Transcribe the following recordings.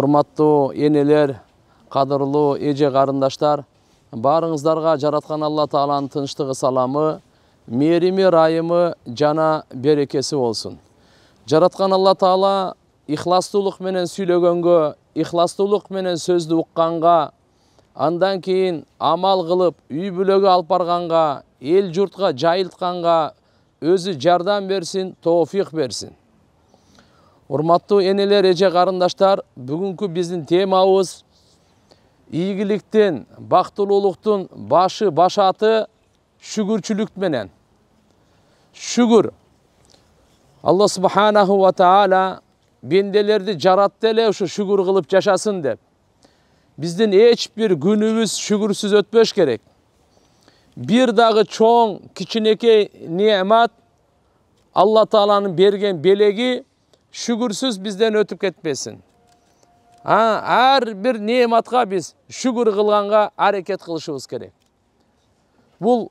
урматтуу энелер кадырлуу эже карындаштар баарыңыздарга жараткан алла тааланын тынчтыгы саламы мээрими ырайымы жана берекеси болсун жараткан алла таала ихластуулук менен сүйлөгөнгө ихластуулук менен сөздү укканга андан кийин амал кылып үй бүлөгө алып барганга эл журтка жайылтканга өзі жардам берсін, тофиқ берсін. Урматтуу энелер, эже карындаштар, бүгүнкү биздин темабыз ийгиликтин, бактылуулуктун башы, башаты шүгүрчүлүк менен. Шүгүр. Аллах субханаху ва таала бенделерди жаратты эле ушу шүгүр кылып жашасын деп. Биздин эч бир күнүбүз шүгүрсүз өтпөш керек. Бір дағы чоң кичинекей немат алла Тааланың берген белегі шүгірсіз бізден өтіп кетпесін әрбір нематқа біз шүгір қылғанға әрекет өз керек бұл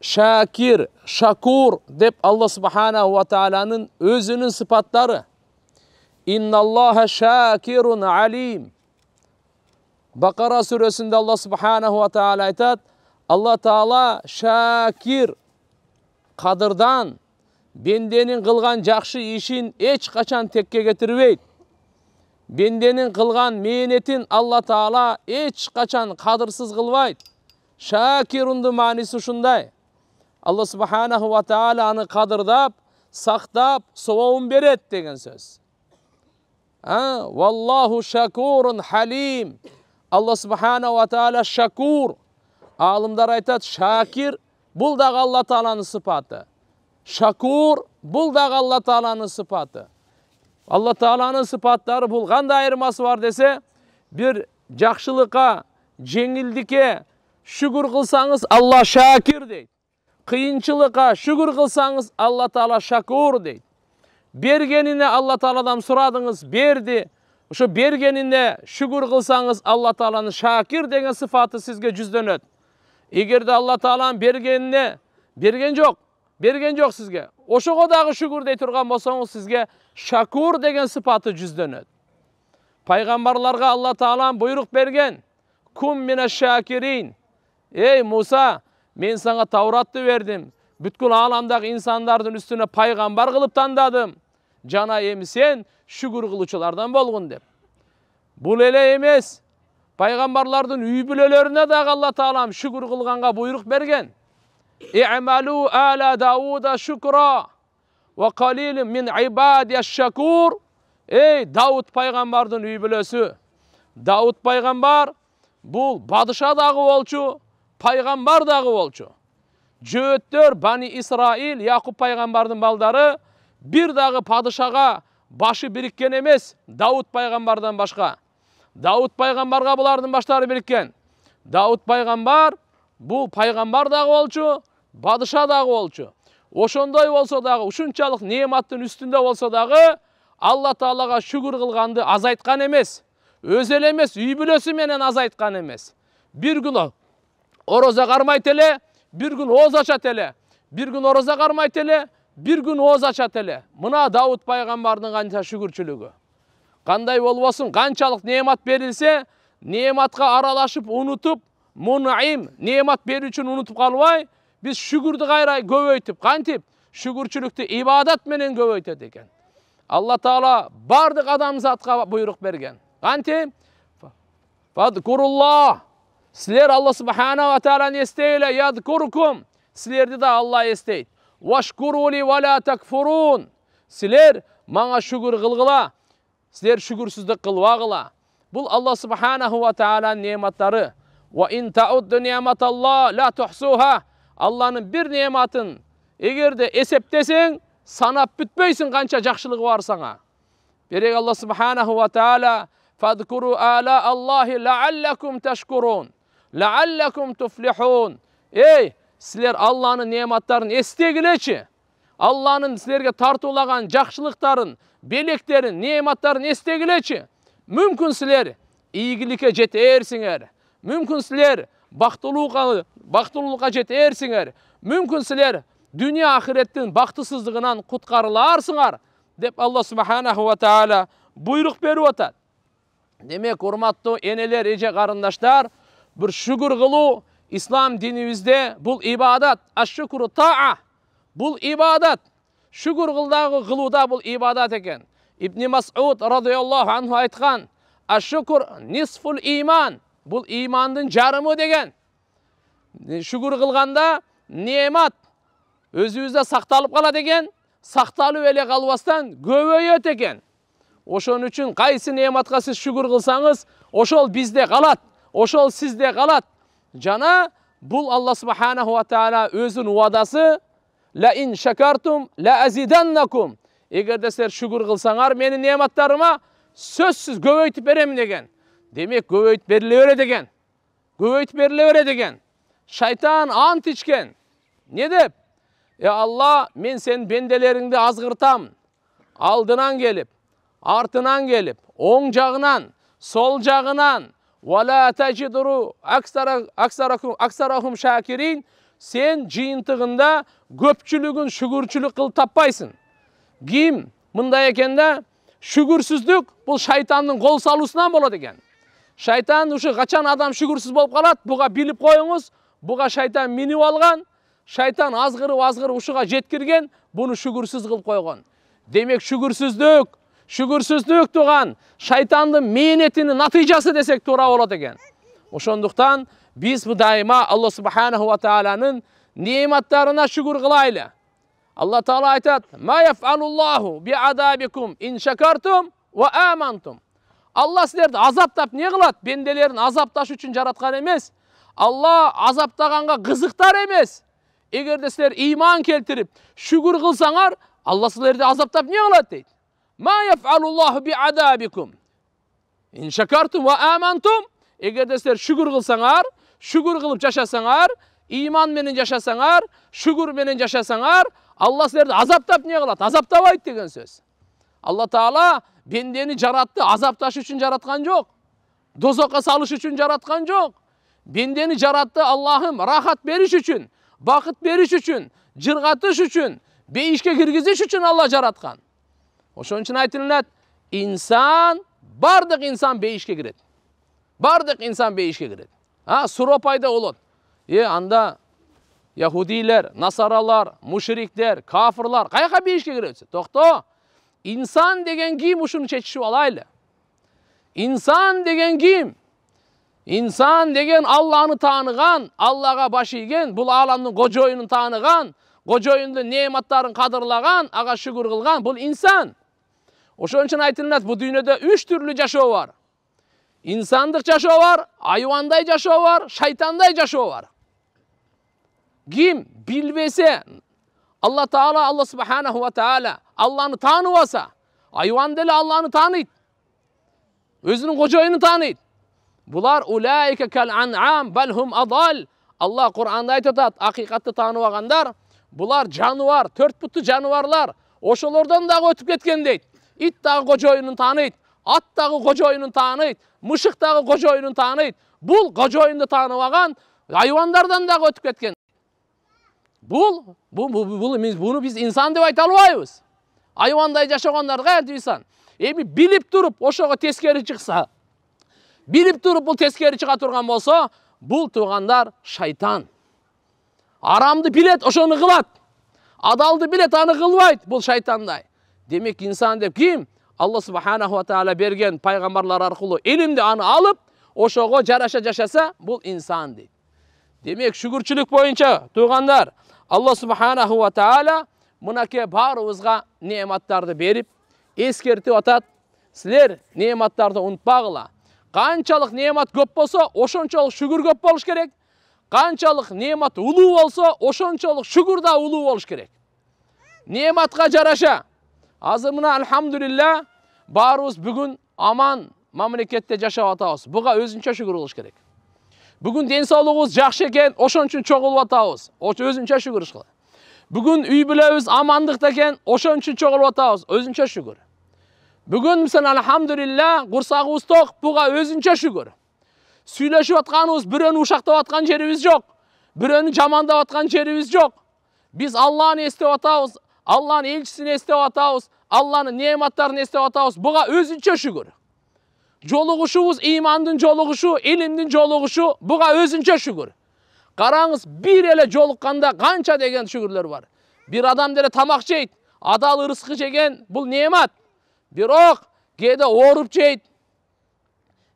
шакир шакур деп алла субханаху ва Тааланың өзінің сипаттары Аллаха шакирун алим бақара сүресінде алла субханаху ва таала айтады алла тағала шакир қадырдан бенденің қылған жақсы ишин қачан текке кетірбейді бенденің қылған менетін алла тағала қачан қадырсыз қылбайды шакирунды мааниси ушундай алла субханаху ва аны қадырдап сақтап соуын берет деген сөз валлаху шакурун халим алла Ва тағала шакур Алымдар айтады, шакир бұл дағы Алла Тағаланың сыпаты. Шакур бұл дағы Алла Тағаланың сыпаты. Алла Тағаланың сыпаттары бұл қандай айырмасы бар десе, бір жақшылыққа, жеңілдікке шүгір қылсаңыз Алла шакир дейді. Қиыншылыққа шүгір қылсаңыз Алла таала шакур дейді. Бергеніне Алла Тағаладан сұрадыңыз, берді. Ошо бергеніне шүгір қылсаңыз Алла Тағаланың шакир деген сыпаты сізге жүзденеді егер де алла тағаланың бергеніне берген жоқ берген жоқ сізге ошоға дағы шүкір дей тұрған болсаңыз сізге шакур деген сыпаты жүзденеді пайғамбарларға алла Таалам бұйрық берген кум мина шакирин ей муса мен саған тауратты бердім бүткіл аламдағы инсандардың үстіне пайғамбар қылып тандадым, жана эми сен шүгүр кылуучулардан болғын деп бул эле емес! пайғамбарлардың үй бүлелеріне дағы алла тағалам шүкір қылғанға бұйрық берген ималу әла дауда шүкра мин шакур Эй, дауд пайғамбардың үй бүлесі дауд пайғамбар бұл бадыша дағы болчу пайғамбар дағы болчу жөөттөр бани исраил якуб пайғамбардың балдары бір дағы падышаға башы біріккен емес дауд пайғамбардан башқа! Дауд пайғамбарға бұлардың баштары біріккен Дауд пайғамбар бұл пайғамбар дағы болчу бадыша дағы болчу ошондой болсо дағы, ушунчалык нематтын үстінде болсо дағы, алла таалага шүгүр кылганды азайткан эмес өзү эле эмес менен азайтқан емес. бир күн ороза кармайт эле бир күн ооз ачат эле бир күн ороза кармайт эле бир күн ооз ачат эле мына Дауд пайгамбардын канча шүгүрчүлүгү қандай болбасын қаншалық немат берілсе нематқа аралашып ұнытып мұнайым немат берушіні ұнытып қалуай, біз шүгірді қайрай көбейтіп қантип шүгіршілікті ибадат менен көбейтеді екен алла таала бардық адамзатқа бұйрық берген қантип сілер алла субханала тағаланы яды ядкуркум сілерді да алла естейді вашкурули вала такфурун сілер маңа шүгір қылғыла сіздер шүгірсіздік қылуа қыла бұл алла субханаху Ва тағаланың нематтары алланың бір нематын егер де есептесең санап бітпейсің қанша жақсылығы бар саңа берек алла субханаху уа тағала فاذكروا آلاء الله لعلكم تشكرون لعلكم туфлихун ей сіздер алланың нематтарын естегілечі алланың сіздерге тартулаған жақшылықтарын, белектерін нематтарын естегілечі мүмкін сілер игілікке жетерсіңер мүмкін сілер жеті жетерсіңер мүмкін сілер дүние ақыреттің бақытсыздығынан құтқарыларсыңар деп Аллах субханаху ва тағала бұйрық беру отады демек урматтуу энелер эже карындаштар бір шүгүр кылуу ислам динибизде бұл ибадат ашшукуру таа бұл ибадат шүгір қылдағы ғылуда бұл ибадат екен ибн масуд радиаллаху анху айтқан ашүкір нисфул иман бұл имандың жарымы деген шүгір қылғанда немат өзі өзі сақталып қалады екен сақталып еле қалбастан көбейеді екен ошон үчін, қайсы нематқа сіз шүгір қылсаңыз ошол бізде қалады ошол сізде қалат. жана бұл алла субханаху ва тағала уадасы Ла ин ла лә әзиданнакум егер де сіздер шүгір қылсаңар менің нематтарыма сөзсіз көбейтіп беремін деген демек көбейтіп беріле береді екен көбейтіп беріле береді екен шайтан ант ішкен не деп е алла мен сен бенделеріңді азғыртамын алдынан келіп артынан келіп оң жағынан сол жағынан сен жиынтығында көпчүлүгүн шүгүрчүлүк кылып таппайсың ким мындай экен да шүгүрсүздүк бул шайтандын кол салуусунан болот экен шайтан ушу качан адам шүгүрсүз болуп калат буга билип коюңуз буга шайтан минип алган шайтан азгырып азгырып ушуга жеткирген буну шүгүрсүз кылып койгон демек шүгүрсүздүк шүгүрсүздүк туған, шайтандын мээнетинин натыйжасы десек туура болот экен ошондуктан Biz bu daima Allah Subhanahu ve Taala'nın nimetlerine şükür kılayla. Allah Teala aytat: "Ma yef'alullahu bi adabikum in şekertum ve amantum." Allah sizlerdi azap tap niye kılat? Bendelerin azap taşı için yaratkan emez. Allah azap tağanğa kızıktar emez. Eğer de sizler iman keltirip şükür kılsanlar Allah sizlerdi azap tap niye kılat deydi. Ma yef'alullahu bi adabikum. İn şekertum ve amantum. Eğer de sizler şükür kılsanlar Шүгір кылып жашасаңар иман менен жашасаңар шүгүр менен жашасаңар алла силерди азаптап не кылат азаптабайт деген сөз алла таала бендені жаратты азапташ үчүн жаратқан жоқ. дозокко салыш үчүн жаратқан жоқ. Бендені жаратты аллахым рахат бериш үчүн бакыт бериш үчүн жырғатыш үчүн бейішке киргизиш үчүн алла жараткан ошон үчүн айтылат инсан баардык инсан бейишке кирет баардык инсан бейішке кирет а сұра пайда болады е анда яхудилер насаралар мушриктер кафырлар қайқа бейшке бейішке тоқта инсан деген ким ұшын чечишип алайлы инсан деген ким инсан деген алланы таныған аллаға баш ийген бұл аламның кожоюнун таныған кожоюндун нематтарын қадырлаған аға шүгүр қылған бұл инсан ошон үчүн айтылынат бұл дүйнөдө үч түрлі жашоо бар инсандық жашоо бар айуандай жашоо бар шайтандай жашоо бар Кім билбесе алла Таала, алла субханаху Таала, Таала, алланы таны баса, айуан деле алланы таныйды. өзінің қожайынын таныйды. бұлар улайка кәл анам хум адал алла құранда айтып ақиқатты таны бағандар. бұлар жануар төрт бұтты жануарлар ошолордон дагы өтіп кеткен дейді ит дагы қожайынын таныйды аттағы қожайынын таниды мышықтағы қожайынын таниды бұл қожайынды танып алған айуандардан дағы өтіп кеткен бұл бұл, бұны біз инсан деп айта албайбыз айуандай жашағандарға анти инсан эми билип туруп ошого тескери чыкса билип туруп бул тескери чыга турган болсо бул туугандар шайтан арамды билет ошону кылат адалды билет аны кылбайт бул шайтандай демек инсан деп ким алла субханаху Таала берген пайғамбарлар арқылы илімді аны алып ошого жараша жашаса бұл инсан дейді демек шүгіршілік бойынша туғандар алла субханаху тағала мынакей баарыбызга нематтарды беріп ескертіп атат сілер нематтарды ұмытпағыла Қанчалық немат көп болса ошончолук шүгір көп болуш керек Қанчалық немат ұлы болса ошончолук шүгүр да ұлы болуш керек нематқа жараша азыр мына альхамдулилла баарыбыз бүгүн аман мамлекетте жашап атабыз буга өзүнчө шүгүр кылыш керек бүгүн ден соолугубуз жакшы экен ошон үчүн чогулуп атабыз өзүнчө шүгүр ышкыл бүгүн үй бүлөбүз амандыкта экен ошон үчүн чогулуп атабыз өзүнчө шүгүр бүгүн мисалы альхамдулилла курсагыбыз ток буга өзүнчө шүгүр сүйлөшүп атканыбыз бирөөнү ушактап аткан жерибиз жок бирөөнү жамандап аткан жерибиз жок биз алланы эстеп атабыз алланың елшісін істеп атабыз алланың нематтарын істеп атабыз бұға өзүнчө шүгүр жолығушыбыз имандың жолуғышу илімдің жолугушу бұға өзүнчө шүгүр қараңыз бір эле жолыққанда қанша деген шүгірлер бар бір адам деле тамақ жейт адал ырысқы жеген бұл немат бирок кээде ооруп жейт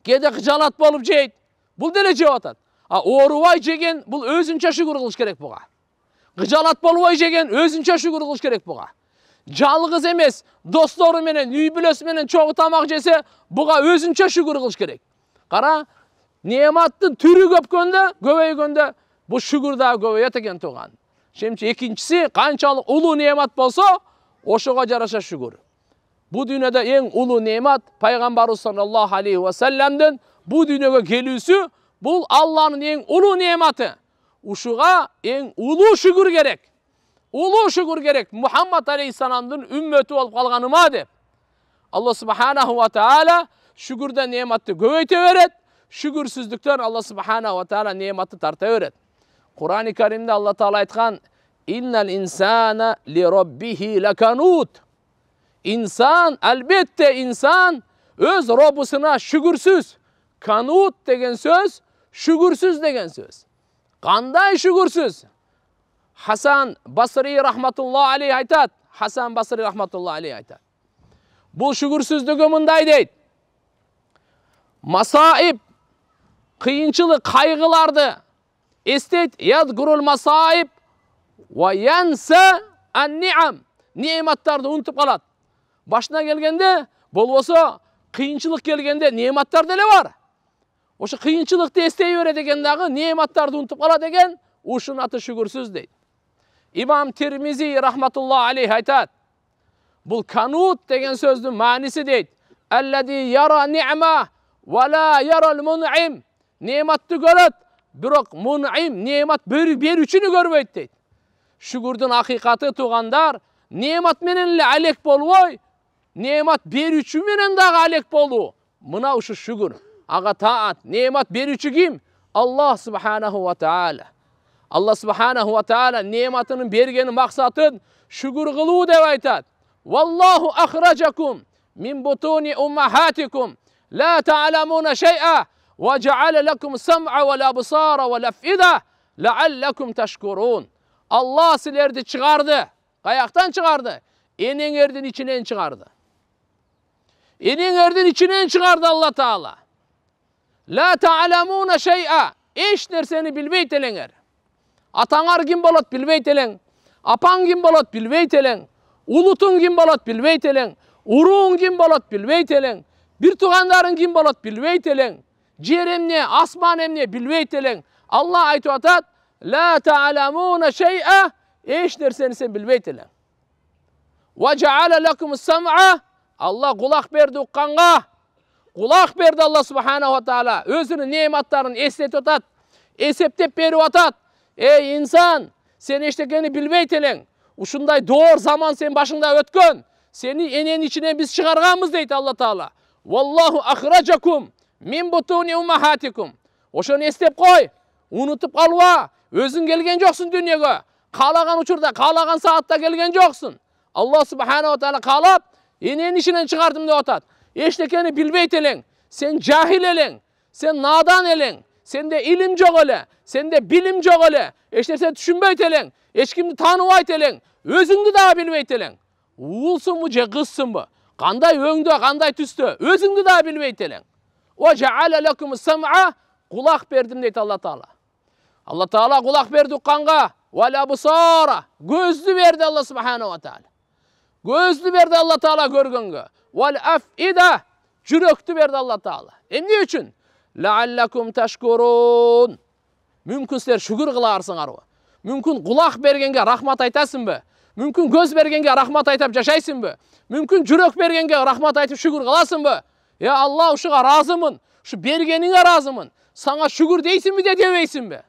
кээде кыжаалат болуп жейт бул деле жеп атат а оорубай жеген бул өзүнчө шүгүр кылыш керек буга қыжалат болбой жеген өзінше шүгір кылыш керек бұға жалғыз емес достору менен үй бүлөсү менен чогуу тамак жесе буга өзүнчө шүгүр кылыш керек кара нематтын түрү көпкөндө көбөйгөндө бул шүгүр дагы көбөйөт экен тууган шемчи экинчиси канчалык улуу немат болсо ошого жараша шүгүр бул дүйнөдө эң улуу немат пайгамбарыбыз саллаллаху алейхи вассаламдын бул дүйнөгө келүүсү бул алланын эң улуу нематы uşuğa en ulu şükür gerek. Ulu şükür gerek. Muhammed Aleyhisselam'ın ümmeti olup kalganı madem. Allah Subhanahu ve Teala şükürde nimeti göğeyte veret. Şükürsüzlükten Allah Subhanahu ve Teala nimeti tarta veret. Kur'an-ı Kerim'de Allah Teala etkan İnnel insana li rabbihi lekanut. İnsan, elbette insan öz Rabbisine şükürsüz. Kanut degen söz, şükürsüz degen söz. қандай шүгірсіз хасан басри рахматулла алей айтады хасан басри рахматулла алей айтады бұл шүкірсіздігі мындай дейді масаиб қиыншылық қайғыларды яд ядгурул масаиб уаянса нематтарды ұмытып қалады башына келгенде бұл осы қиыншылық келгенде нематтар деле бар ошо кыйынчылыкты эстей берет деген дагы неематтарды унутуп калат деген ушунун аты шүгірсіз дейт имам термизи рахматулла алейх айтат бул канут деген сөздүн мааниси дейт аллади яра нима вала ярал муним неематты көрөт бирок муним неемат берүүчүнү көрбөйт дейт шүгүрдүн акыйкаты туугандар неемат менен эле алек болбой неемат берүүчү менен дагы алек болуу мына ушу шүгүр аға таат немат беруші кім аллах субханаху уа тағала алла субханаху уа тағала нематының берген мақсатын шүгір қылу деп айтады валлаху ахраджакум мин бутуни уммахатикум ла тааламуна шайа وجعل لكم سمع والابصار والافئده لعلكم تشكرون алла сілерді шығарды қаяқтан шығарды енеңердің ішінен шығарды енеңердің ішінен шығарды алла тағала La ta'lamuna şey'a. Eş nerseni bilbeyt elenger. Ataňar kim bolat bilbeyt eleng. Apaň kim bolat bilbeyt eleng. Ulutun kim bolat bilbeyt eleng. Uruğun kim bolat bilbeyt eleng. Bir tugandaryň kim bolat bilbeyt eleng. Jer emne, asman emne bilbeyt eleng. Allah aýtyp atat: "La ta'lamuna şey'a." Eş nerseni sen bilbeyt eleng. "Ve ceale lekum sem'a." Allah kulak berdi ukkanga. құлақ берді алла субханала Таала. өзінің нематтарын естетіп жатады есептеп беріп жатады ей инсан сен ештеңені білбей телең ушундай доор заман сен башыңда өткөн сені эненин ішінен біз шығарғанбыз дейді алла таала валлаху ахраджакум мин бутуни умахатикум ошоны эстеп қой унутуп калба өзің келген жоқсың дүниеге қалаған учурда қалаған саатта келген жоқсың алла субханала таала қалап эненин ішінен шығардым деп атат эчтекени билбейт элең сен жахил элең сен надан элең сенде илим жок эле сенде билим жок эле эч нерсе түшүнбөйт элең эч кимди тааныбайт элең өзүңдү дагы билбейт элең уулсуңбу же кызсыңбы кандай өңдө кандай түстө өзүңдү дагы билбейт элең кулак бердим дейт алла таала алла таала кулак берди укканга көздү берди алла субханала таала көздү берди алла таала көргөнгө vel берді алла таала эмне үчүн Emne üçün? Leallekum teşkurun. Mümkün sizler şükür Мүмкін Mümkün бергенге bergenge rahmat Мүмкін көз бергенге рахмат айтып жашайсың ба мүмкін жүрек бергенге рахмат айтып шүгір қыласың ба е алла ушуга разымын ушу бергениңе разымын саңа шүгір дейсің бе демейсің бе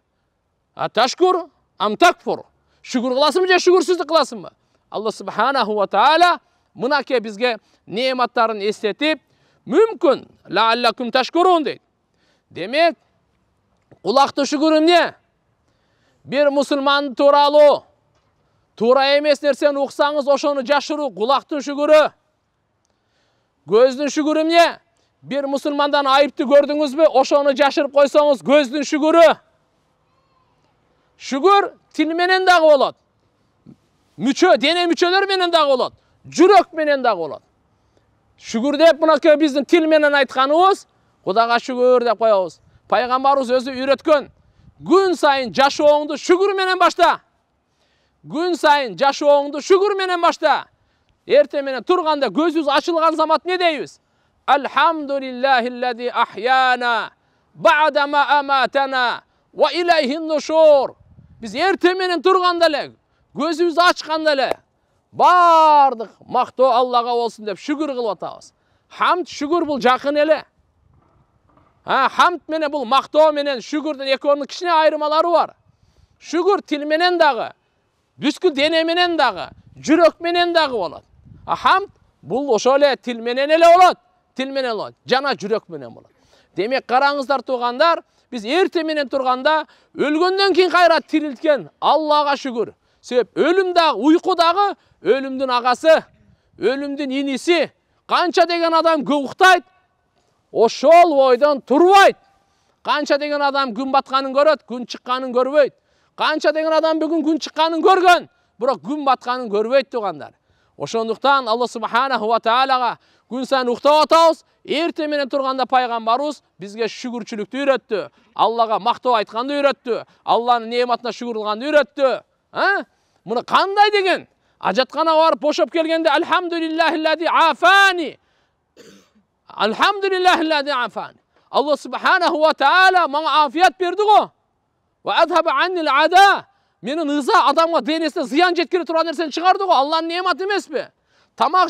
а ташкур ам такфур шүгір қыласың ба же шүгүрсүздүк қыласың ба алла субханаху ва тағала мынакей бізге нематтарын естетіп мүмкін ләалләкүм тәшкүрун дейді демек құлақты шүгіріне бір мұсылман туралы тура емес нәрсені ұқсаңыз ошоны жашыру құлақтың шүгірі көздің шүгірімне, бір мұсылмандан айыпты көрдіңіз бе ошоны жашырып қойсаңыз көздің шүгірі шүгір тілменен дағы болады мүчө дене мүчөлөрү менен дагы менен да болот шүгүр деп мынакей біздің менен айтканыбыз құдаға шүгүр деп коебуз пайгамбарыбыз өзі үйрөткөн күн сайын шүгүр менен башта күн сайын шүгүр менен башта менен турганда көзүбүз ашылған замат не дейбиз әлхамдулиллахиллади ахьяна бадама аматана эле көзүбүздү ачканда эле бардық мақтау аллаға болсын деп шүгір қылып атабыз хамд шүгір бұл жақын еле а ә, хамд менен бұл мақтау менен шүгірдің экөөнүн кичине айырмалары бар шүгүр тил менен дагы денеменен дене менен дагы жүрөк менен дагы болот а хамд бул ошол эле тил менен эле болот тил менен болот жана жүрөк менен болот демек караңыздар туугандар биз эрте менен турганда өлгөндөн кийин кайра тирилткен аллага шүгүр себеп өлүм дагы уйку дагы өлімдің ағасы өлімдің енесі қанша деген адам көп ұйықтайды ошол ойдан турбайт қанша деген адам күн батқанын көрөт күн шыққанын көрбөйт қанша деген адам бүгін күн шыққанын көрген бірақ күн батқанын көрбөйт туғандар ошондуктан алла субханаху ва күн сайын уктап атабыз эртең менен турганда пайгамбарыбыз бизге шүгүрчүлүктү үйрөттү аллага мактоо айтканды үйрөттү алланын неъматына шүгүр кылганды үйрөттү муну кандай деген قنا وارب وشب كل الحمد لله الذي عافاني الحمد لله الذي عافاني الله سبحانه وتعالى ما عافيت بيردغه واذهب عني العدا من نزاع ادم ودينيسه زيان جت كل تران ارسن شغردغه الله نعمت مس بي تماق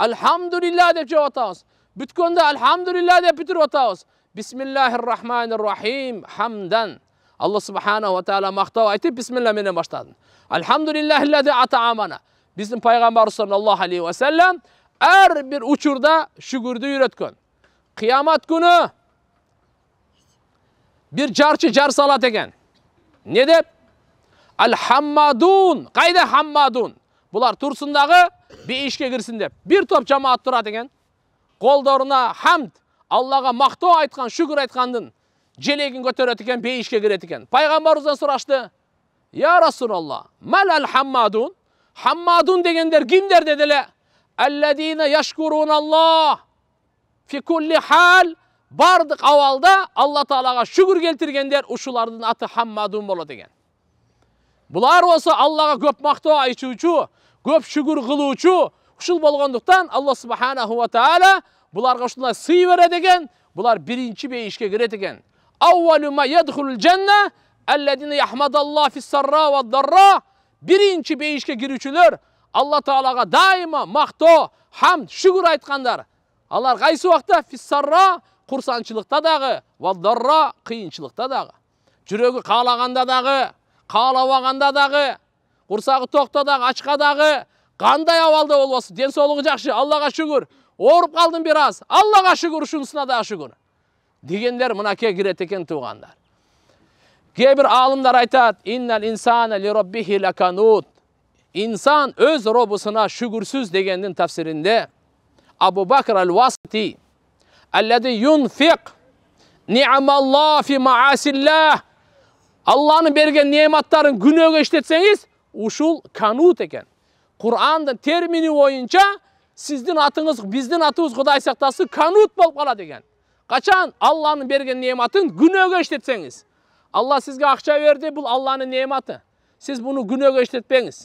الحمد لله دب جواتاوس بتكون ده الحمد لله دب بيتر وتاوس بسم الله الرحمن الرحيم حمدا الله سبحانه وتعالى مختار أتى بسم الله من المشتادن Elhamdülillahillezî at'amana. Bizim Peygamber sallallahu aleyhi ve sellem er bir uçurda şükürdü yüretkün. Kıyamet günü bir carçı car salat eken. Ne dep? Al hammadun. hammadun. Bular tursundağı bir işke girsin de, Bir top cemaat durat eken. Qoldoruna hamd. Allah'a maqtoo aytkan, şükür aytkandın. Jelegin götürät eken, bir işke giret eken. Peygamber uzun soraştı. Ya mal al hammadun. Hammadun degenler kimdir dediler? Ellezine yeşkurun Allah. Fi kulli hal bardık avalda Allah Teala'ga şükür keltirgenler uşularının atı hammadun bola degen. көп olsa Allah'a köp makta ayçuçu, болғандықтан» şükür kılıçu, uşul bolganduktan Allah Subhanahu ve Teala bularga uşuna sığ Әлләдіне яхмадалла фиссарра ва дарра бірінші бейішке кірушілер алла тағалаға дайыма мақтау хамд шүгір айтқандар алар қайсы уақытта фиссарра құрсаншылықта дағы ваддарра қиыншылықта дағы жүрегі қалағанда дағы қалауағанда дағы құрсағы тоқта дағы ашқа дағы қандай ауалда болбасын денсаулығы жақсы аллаға шүгір ауырып қалдым біраз аллаға шүгір шунысына да шүгір дегендер мынакей кіреді екен туғандар кейбір алымдар айтады иннал инсана лаканут инсан өз робысына шүгірсіз дегеннің тәпсірінде абу бакр әл уасити әлләди юнфиқ ниамалла фи алланың берген нематтарын күнәға іштетсеңіз ушул канут екен құрандың термини ойынша сіздің атыңыз біздің атымыз құдай сақтасын канут болып қалады деген. қачан алланың берген нематын күнәға іштетсеңіз алла сізге ақша берді бұл алланың нематы сіз бұны күнәға іштетпеңіз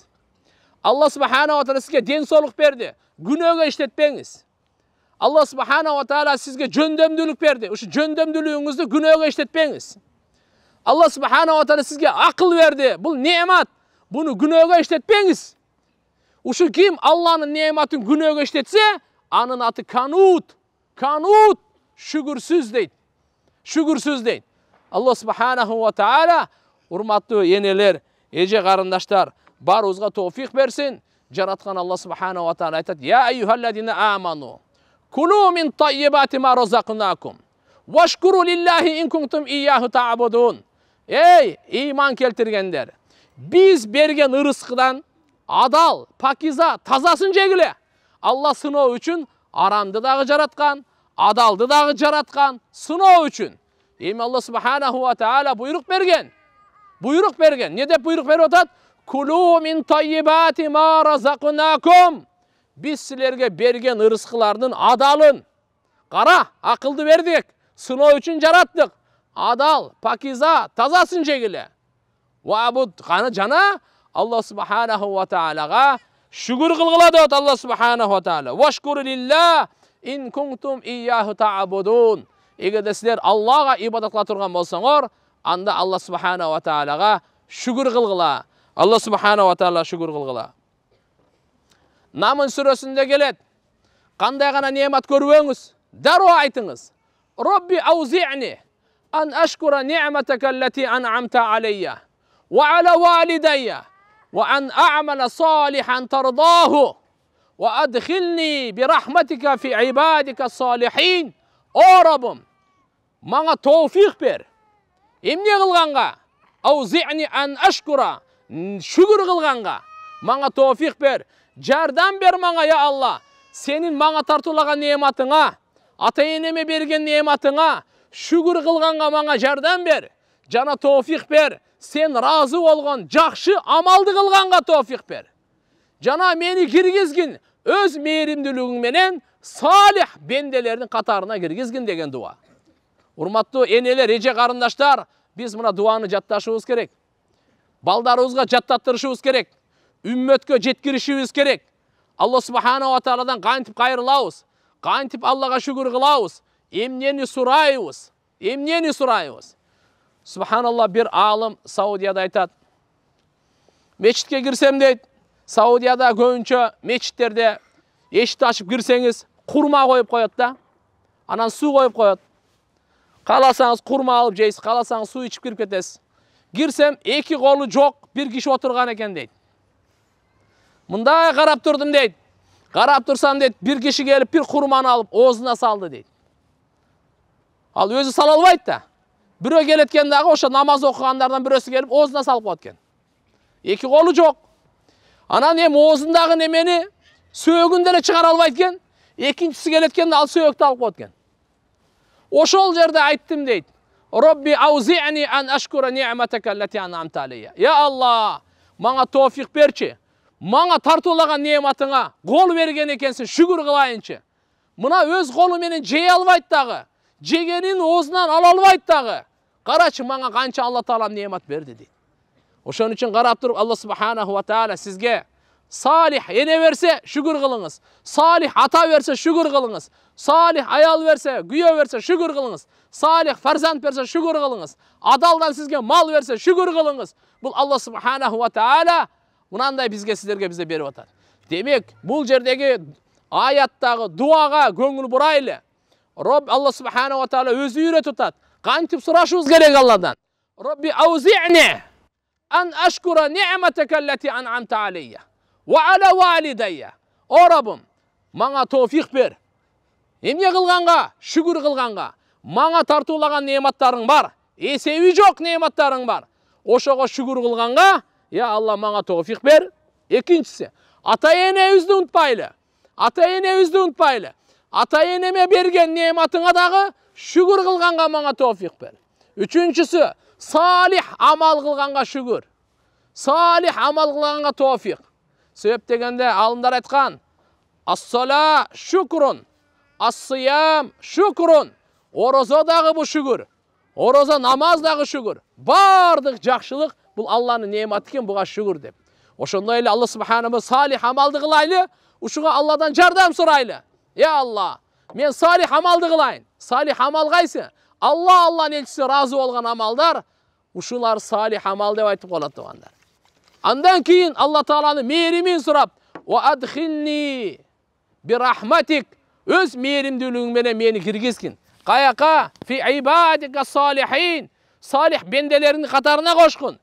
алла субханала тағала сізге денсаулық берді күнәға іштетпеңіз алла субханала Таала сізге жөндөмділік берді осы жөндөмдүүлүгүңүздү күнөөгө иштетпеңиз алла ва Таала сізге ақыл берді бұл немат бұны күнөөгө иштетпеңиз ушу ким алланын нематын күнөөгө иштетсе анын аты канут канут шүгүрсүз дейт шүгүрсүз дейт алла субханаху тағала урматтуу энелер эже карындаштар баарыбызга тоофик берсин жараткан алла субханала тағала айтат я аюхалладина аману кулу мин тайибати ма розакнакум вашкуру лиллахи ин кунтум ияху таабудун эй иман келтиргендер биз берген ырыскыдан адал пакиза тазасын жегиле алла сыноо үчүн арамды дагы жараткан адалды дагы жараткан сыноо үчүн эми алла субханаху ва тааля буйрук берген буйрук берген не деп буйрук беріп атат кулу мин тайибати ма разақнакум біз сілерге берген ырысқылардың адалын қара ақылды бердік сынау үшін жараттық адал пакиза тазасын Уа вабуд қаны жана алла субханаху ва Тааляға шүгүр қылғылады деп алла субханаху ва тааля вашкур лилля ин кунтум ияху таабудун эгерде силер аллага ибадат кыла турган болсоңор анда алла субханава тaalага шүгүр кылгыла алла субханава таала шүгүр кылгыла намын сүрөсүндө келет кандай гана неемат көрбөңүз дароо айтыңыз робби аузини ан ашкура ниъматака аллати анамта алейя ва ала валидайя وأن أعمل صالحا ترضاه وأدخلني برحمتك في عبادك الصالحين أو ربم маңа тауфиқ бер емне қылғанға аузини ан ашкура шүгір қылғанға маңа тауфиқ бер жәрдем бер маңа я алла сенің маңа тартулаған нематыңа ата енеме берген нематыңа шүгір қылғанға маңа жәрдем бер жана тауфиқ бер сен разы болған жақшы амалды қылғанға тауфиқ бер жана мені кіргізгін өз мейірімділігіңменен салих бенделердің қатарына кіргізгін деген дуа урматтуу энелер эже карындаштар биз мына дуаны жатташыбыз керек балдарыбызга жаттаттырышыбыз керек үммөткө жеткиришибиз керек алла ва тааладан кантип кайрылабыз кантип аллага шүгүр кылабыз эмнени сурайбыз эмнени сурайбыз субханалла бир аалым саудияда айтат мечитке кирсем дейт саудияда көбүнчө мечиттерде эшикти ачып кирсеңиз курма коюп коет да анан суу коюп коет қаласаңыз құрма алып жейсіз қаласаңыз су ішіп кіріп кетесіз кірсем екі қолы жоқ бір киши отырған екен дейді мындай қарап тұрдым дейді қарап тұрсам дейді бір киши келіп бір құрманы алып аузына салды дейді ал өзі сала алмайды да біреу келеткен дағы ошо намаз оқығандардан біреусі келіп аузына салып қояды екен екі қолы жоқ анан эми оозундагы немені сөөгүн деле чыгара албайт экен экинчиси келет экен ал сөөктү алып коет ошол жерде айттым дейді робби аузини ан ашкура ниъматака аллати я алла маңа тофик берчи маңа тартуулаган нематыңа кол берген экенсиң шүгүр кылайынчы мына өз колу менен жей албайт дагы жегенин оозунан ала албайт дагы карачы маңа канча алла таалам немат берди дейт ошон үчүн карап туруп алла субханаху ва сизге салих ене берсе, шүгір қылыңыз. Салих ата берсе, шүгір қылыңыз. Салих аял берсе, күйөө берсе, шүгір қылыңыз. Салих фарзанд берсе, шүгір қылыңыз. Адалдан сізге мал берсе, шүгір қылыңыз. Бұл Алла субханаху ва тағала мынандай бізге сіздерге бізде беріп атат Демек, бұл жердегі аяттағы дуаға көңіл бұрайлы. Роб Алла субханала ва тағала өзі үйретіп отады. Қантип сұрашуымыз керек Алладан. Робби аузи'ни ан ашкура ни'матака аллати ан'амта алейя уәлә о раббым маңа тофиқ бер емне қылғанға шүгір қылғанға маңа тартулаған нематтарың бар есеуі жоқ нематтарың бар ошоға шүгір қылғанға я алла маңа тофиқ бер Екіншісі, ата энебизди унутпайлы ата энебизди унутпайлы ата энеме берген нематыңа дағы шүгүр қылғанға маңа тофиқ бер үчүнчүсү салих амал қылғанға шүгүр салих амал қылғанға тофиқ себеп дегенде алымдар айтқан ассала шүкрун ассиям шүкрун ораза дағы бұл шүгір ораза намаз дағы шүгір бардық жақшылық бұл алланың нематы екен бұға шүгір деп ошондой эле алла субханабы салих амалды кылайлы ушуга алладан жардам сурайлы Е алла мен салих амалды кылайын салих амал кайсы алла алланын элчиси ыраазы болгон амалдар ушулар салих амал деп айтып калат туугандар андан кейін алла тағаланы мейірімін сұрап уадхилни бирахматик өз мейірімділігіңменен мені кіргізгін «Қаяқа фи ибадика салихин салих пенделердің қатарына қошқын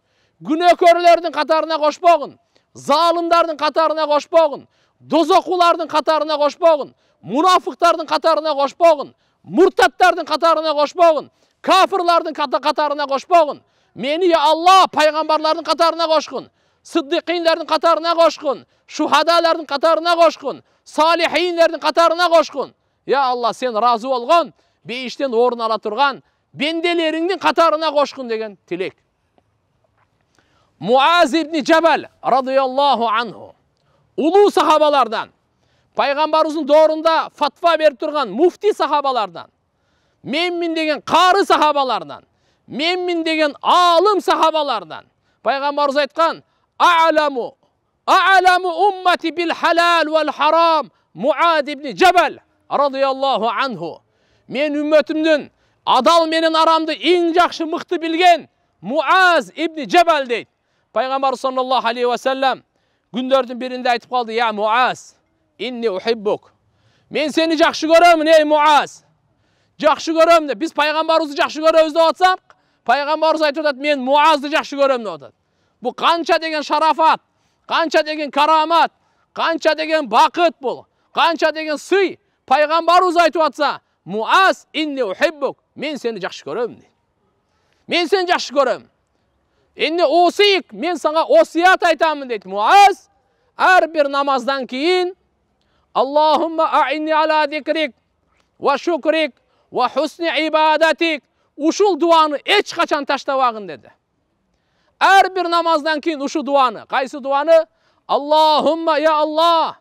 күнәкөрлердің қатарына қошпағын залымдардың қатарына қошпағын дозоқулардың қатарына қошпағын мұнафықтардың қатарына қошпағын «Мұрттаттардың қатарына қошпағын кафырлардың қатарына қошпағын мені алла пайғамбарлардың қатарына қошқын сыддықиндердің қатарына қошқын шухадалардың қатарына қошқын салихиндердің қатарына қошқын я алла сен разы болған бейіштен орын ала тұрған бенделеріңнің қатарына қошқын деген тілек муаз ибн жабал радиаллаху анху ұлы сахабалардан пайғамбарымыздың дорында фатва беріп тұрған муфти сахабалардан менмін деген қары сахабалардан менмін деген алым сахабалардан пайғамбарымыз айтқан أعلم أعلم أمتي بالحلال والحرام معاد بن جبل رضي الله عنه من أمتمنن أضل من أرامد إن جاكش مختبل معاز بن جبل دي پیغمبر صلى الله عليه وسلم گندردن برند ايتب قالد يا معاز إني أحبك من سني جاكش قرامن يا معاز جاكش قرامن بس دي پیغمبر رضي جاكش قرامن دواتسام پیغمبر رضي جاكش قرامن دواتسام бұл қанша деген шарафат қанша деген карамат қанша деген бақыт бұл қанша деген сый пайғамбар өзі айтып жатса муаз инни ухиббук мен сені жақсы көремін мен сені жақсы көремін инни усик мен саған осият айтамын дейді муаз әрбір намаздан кейін аллахумма аинни ала дикрик ва шукрик ва хусни ибадатик ушул дуаны ешқашан таштабағын деді әрбір намаздан кейін ұшы дуаны қайсы дуаны аллахумма я алла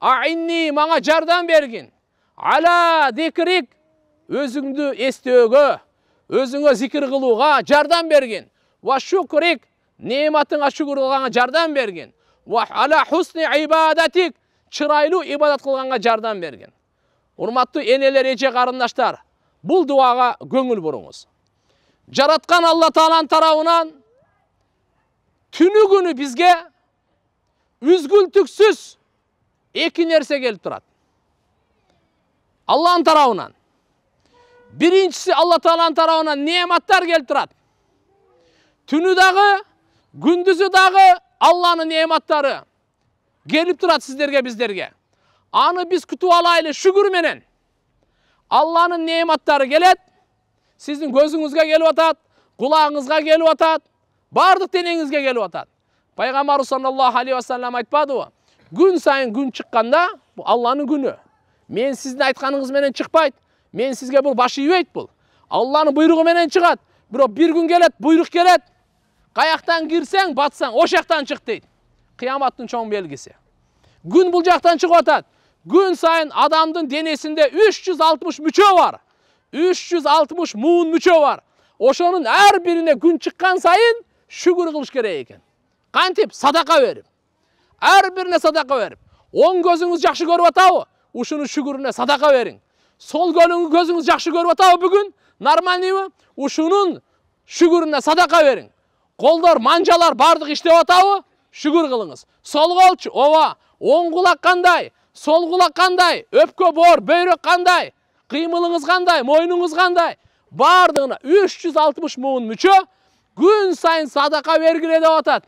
аинни маңа жәрдем берген, ала декірек өзіңді естеуге өзіңе зикір қылуға жәрдем берген уа шукрик нематыңа шүкір қылғанға жәрдем берген уа ала хусни ибадатик чырайлы ибадат қылғанға жәрдем берген құрметті енелер еже қарындаштар бұл дуаға көңіл бұрыңыз жаратқан алла тағаланың тарауынан түні күні бізге түксіз екі нәрсе келіп тұрады алланың тарауынан біріншісі алла тағаланың тарауынан нематтар келіп тұрады түні дағы күндізі дағы алланың нематтары келіп тұрады сіздерге біздерге аны біз күтіп алайлы шүгірменен алланың нематтары келеді сіздің көзіңізге келіп атады құлағыңызға келіп атады бардық денеңізге келіп жатады пайғамбар саллаллаху алейхи уассалам ғой күн сайын күн шыққанда бұл алланың күні мен сіздің айтқаныңызменен шықпайды мен сізге бұл баш ибейді бұл алланың бұйрығыменен шығады бирок бір күн келеді бұйрық келеді қаяқтан кірсең батсаң осы жақтан шық дейді қияматтың чоң белгісі күн бұл жақтан шығып жатады күн сайын адамдың денесінде 360 мүше бар 360 муын мүше бар Ошоның ар бирине күн шыққан сайын шүгір қылыш керек екен қантип садақа беріп әрбіріне садақа беріп оң көзіңіз жақсы көріп атабы ушунун шүгүрүнө садака бериң сол көзүңүз жакшы көрүп атабы бүгүн нормальныйбы ушунун шүгүрүнө садака бериң колдор манжалар баардыгы иштеп атабы шүгүр кылыңыз сол колчу ооба оң кулак кандай сол кулак кандай өпкө бор бөйрөк кандай кыймылыңыз кандай мойнуңуз кандай баардыгына үч жүз алтымыш муун мүчө күн сайын садақа бергіле деп атат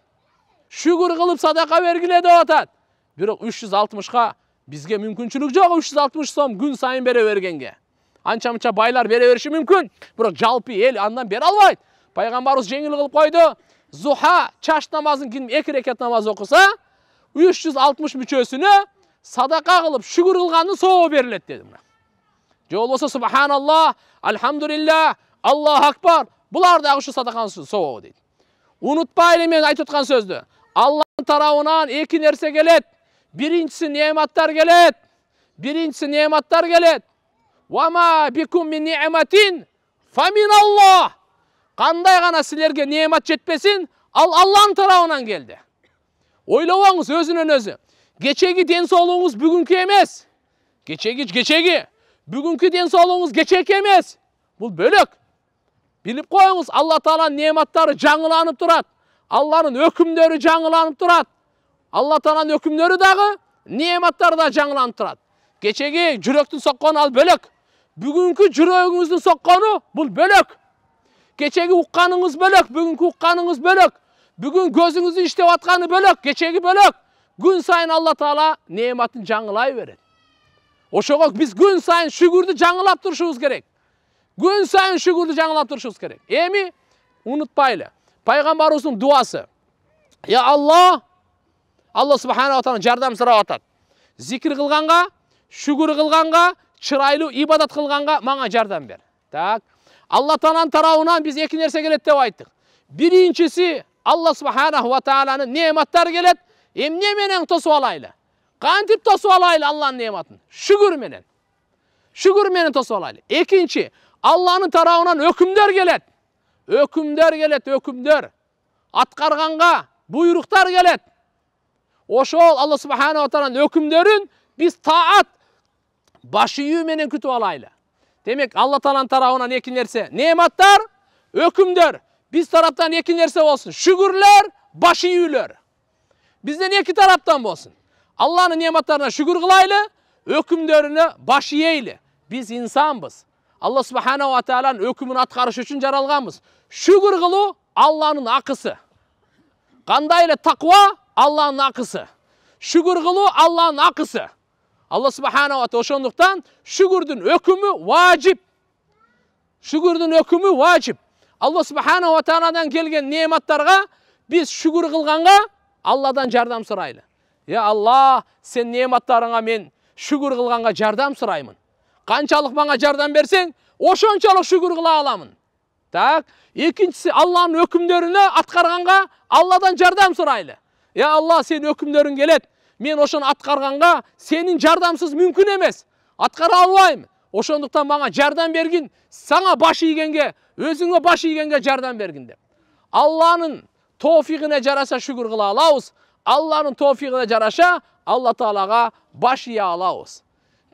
шүгүр қылып садақа бергіле деп атат бирок үч жүз алтымышка бизге мүмкүнчүлүк жок үч жүз алтымыш сом күн сайын бере бергенге анча мынча байлар бере бериши мүмкүн бирок жалпы эл андан бере албайт пайгамбарыбыз жеңил кылып койду зуха чаш намазын ким эки рекет намаз окуса үч жүз алтымыш мүчөсүнө садака кылып шүгүр кылгандын сообу берилет деди же болбосо субханалла альхамдулилля аллаху акбар бұлардағы үш соу оғы дейді ұмытпайлы мен айтып отқан сөзді алланың тарауынан екі нәрсе келет. біріншісі нематтар келет. біріншісі нематтар келет. Вама бикум мин ниъматин фамин Аллах. қандай ғана сілерге немат жетпесін ал алланың тарауынан келді ойлап өзінен өзі кешегі денсаулығыңыз бүгінгі емес кешегі кешегі бүгінгі денсаулығыңыз кешегі емес бұл бөлек біліп қойыңыз алла таала нематтары жаңыланып тұрады алланың өкімдері жаңыланып тұрады алла тағаланың өкімдері дағы нематтары да жаңыланып тұрады кешегі жүректің соққаны ал бөлек бүгінгі жүрегіңіздің соққаны бұл бөлек кешегі ұққаныңыз бөлек бүгінгі ұққаныңыз бөлек бүгін көзіңіздің іштеп жатқаны бөлек кешегі бөлек күн сайын алла таала нематын жаңылай береді ошоға біз күн сайын шүгірді жаңылап тұрушымыз керек күн шүгүрдү жаңалап тұрышыңыз керек эми унутпайлы пайгамбарыбыздын дуасы я алла алла субханала тағала жардам сұрап атат зикір қылғанға шүгір қылғанға шырайлы ибадат қылғанға маңа жардам бер так алла тағаланың тарауынан біз екі нерсе келет деп айттық біріншісі алла субханала тағаланың нематтары келеді менен тосып алайлы кантип тосып алайлы алланын нематын шүгүр менен шүгүр менен тосып алайлы экинчи Allah'ın tarafından hükümdar gelet. Hükümdar gelet, hükümdar. Atkarganga buyruklar gelet. Oşol Allah subhanehu ve teala'nın hükümdarın biz taat başı yümenin kötü alayla. Demek Allah talan tarafından yekinlerse nimetler, hükümdar. Biz taraftan yekinlerse olsun. Şükürler, başı yüğüler. Bizden iki taraftan olsun. Allah'ın nimetlerine şükür kılayla, hükümdarına başı yeyle. Biz insanbız. алла субханала тағаланың өкімін атқарыш үшін жаралғанбыз шүкір ғылу алланың ақысы қандай ілі тақуа алланың ақысы шүкір ғылу алланың ақысы алла субханала тағала ошондуктан шүгүрдүн өкүмү важип шүгүрдүн өкүмү важип алла субханала тағаладан келген нематтарға біз шүгүр қылғанға алладан жардам сұрайлы я алла сен нематтарыңа мен шүгүр қылғанға жардам сұраймын қаншалық маңа жардам берсең ошончолук шүгүр кыла аламын так экинчиси алланын өкүмдөрүнө аткарганга алладан жардам сурайлы э алла сенин өкүмдөрүң келет мен ошону аткарганга сенин жардамсыз мүмкүн эмес аткара албайм ошондуктан мага жардам бергин сага баш ийгенге өзүңө баш ийгенге жардам бергин деп алланын тофигине жараша шүгүр кыла алабыз алланын тофигине жараша алла таалага баш ийе алабыз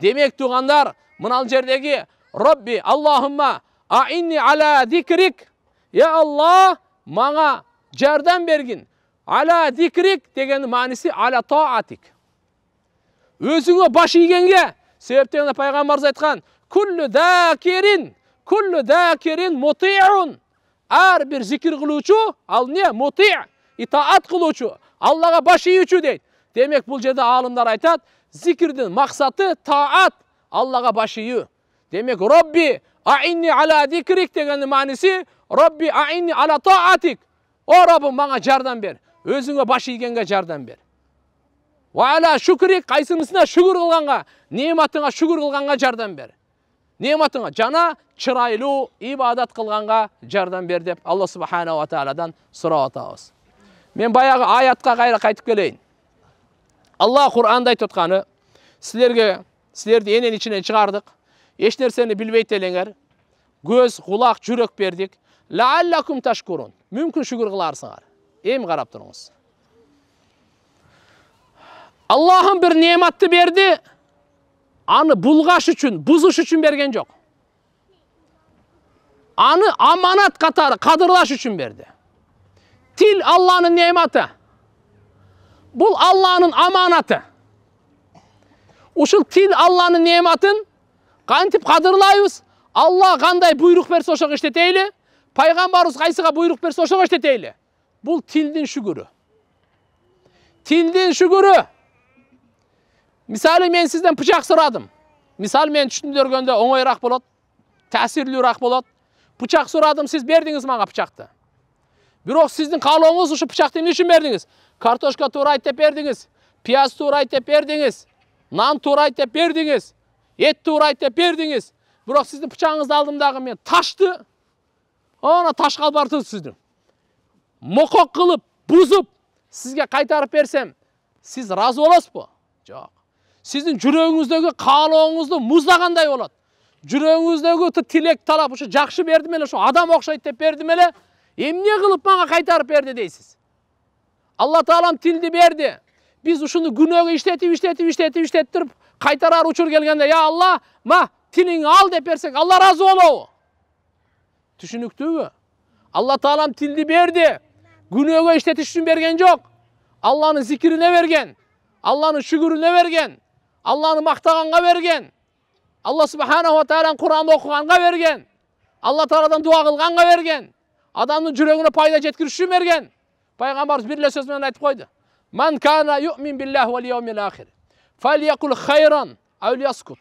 демек туугандар мынау жердегі робби аллахумма аинни аля зикрик е алла маңа жәрдем бергин аля зикрик деген мәнісі аля таатик өзіңе баш игенге себептен ғана пайғамбарымыз айтқан күллі дәкерин күллі дәкерин мутиун әрбір зикір қылушы ал не мути итаат қылушы аллаға баш ийүүчү дейді демек бұл жерде алымдар айтады зікірдің мақсаты таат аллаға баш ию демек робби аинни ала дикрик дегеннің мәнісі робби аинни ала таатик о раббым маған жардам бер өзіңе баш игенге жардам бер уәла шүкрик қайсымысына шүгір қылғанға нематыңа шүгір қылғанға жардам бер нематыңа жана чырайлы ибадат қылғанға жардам бер деп алла субханала тағаладан сұрап атабыз мен баяғы аятқа қайра қайтып келейін алла құранда айтып отқаны сілерге! Sizlerdi enen içine çıkardık. Eş seni bilveytelenger. Göz, kulak, cürek verdik. Leallakum taşkurun. Mümkün şükür kılarsınlar. İyi mi karap durunuz? Allah'ın bir nimetini verdi. Anı bulgaş için, buzuş için bergen yok. Anı amanat katarı, kadırlaş için verdi. Til Allah'ın nimeti. Bu Allah'ın amanatı. ушул тіл алланын нематын кантип кадырлайбыз алла кандай буйрук берсе ошого иштетейли пайгамбарыбыз кайсыга буйрук берсе ошого иштетейли бул тилдин шүгүрү тилдин шүгүрү мисалы мен сизден пычак сурадым мисалы мен түшүндүргөндө оңоюраак болот таасирлүүрак болот пычак сурадым сиз бердиңиз мага пычакты бирок сиздин каалооңуз ушул пычакты эмне үчүн бердиңиз картошка туурайт деп бердиңиз пияз туурайт деп бердиңиз нан турайды деп бердіңіз ет турайды деп бердіңіз бірақ сіздің пышағыңызды алдымдағы мен ташты ана таш қалбартып сіздің мұқық қылып бұзып сізге қайтарып берсем сіз разы боласыз ба жоқ сіздің жүрегіңіздегі қалауыңызды мұздағандай болады жүрегіңіздегі тілек талап ұшы жақсы берді меле ұшы адам ұқсайды деп берді еле емне қылып маған қайтарып берді дейсіз алла тағалам тілді берді биз ушуну күнөөгө иштетип иштетип иштетип иштеттирип кайтарар учур келгенде я алла ма тилиңи ал деп берсек алла ыраазы болобу түшүнүктүүбү алла таалам тилди берди күнөөгө иштетиш үчүн берген жок алланын зикирине берген алланын шүгүрүнө берген алланы мактаганга берген алла субханала тааlanын куранды окуганга берген алла тааладан дуа кылганга берген адамдын жүрөгүнө пайда жеткириш үчүн берген пайгамбарыбыз бир эле сөз менен айтып койду Men kana yu'min billah vel yevmil ahir. Felyekul hayran ev yaskut.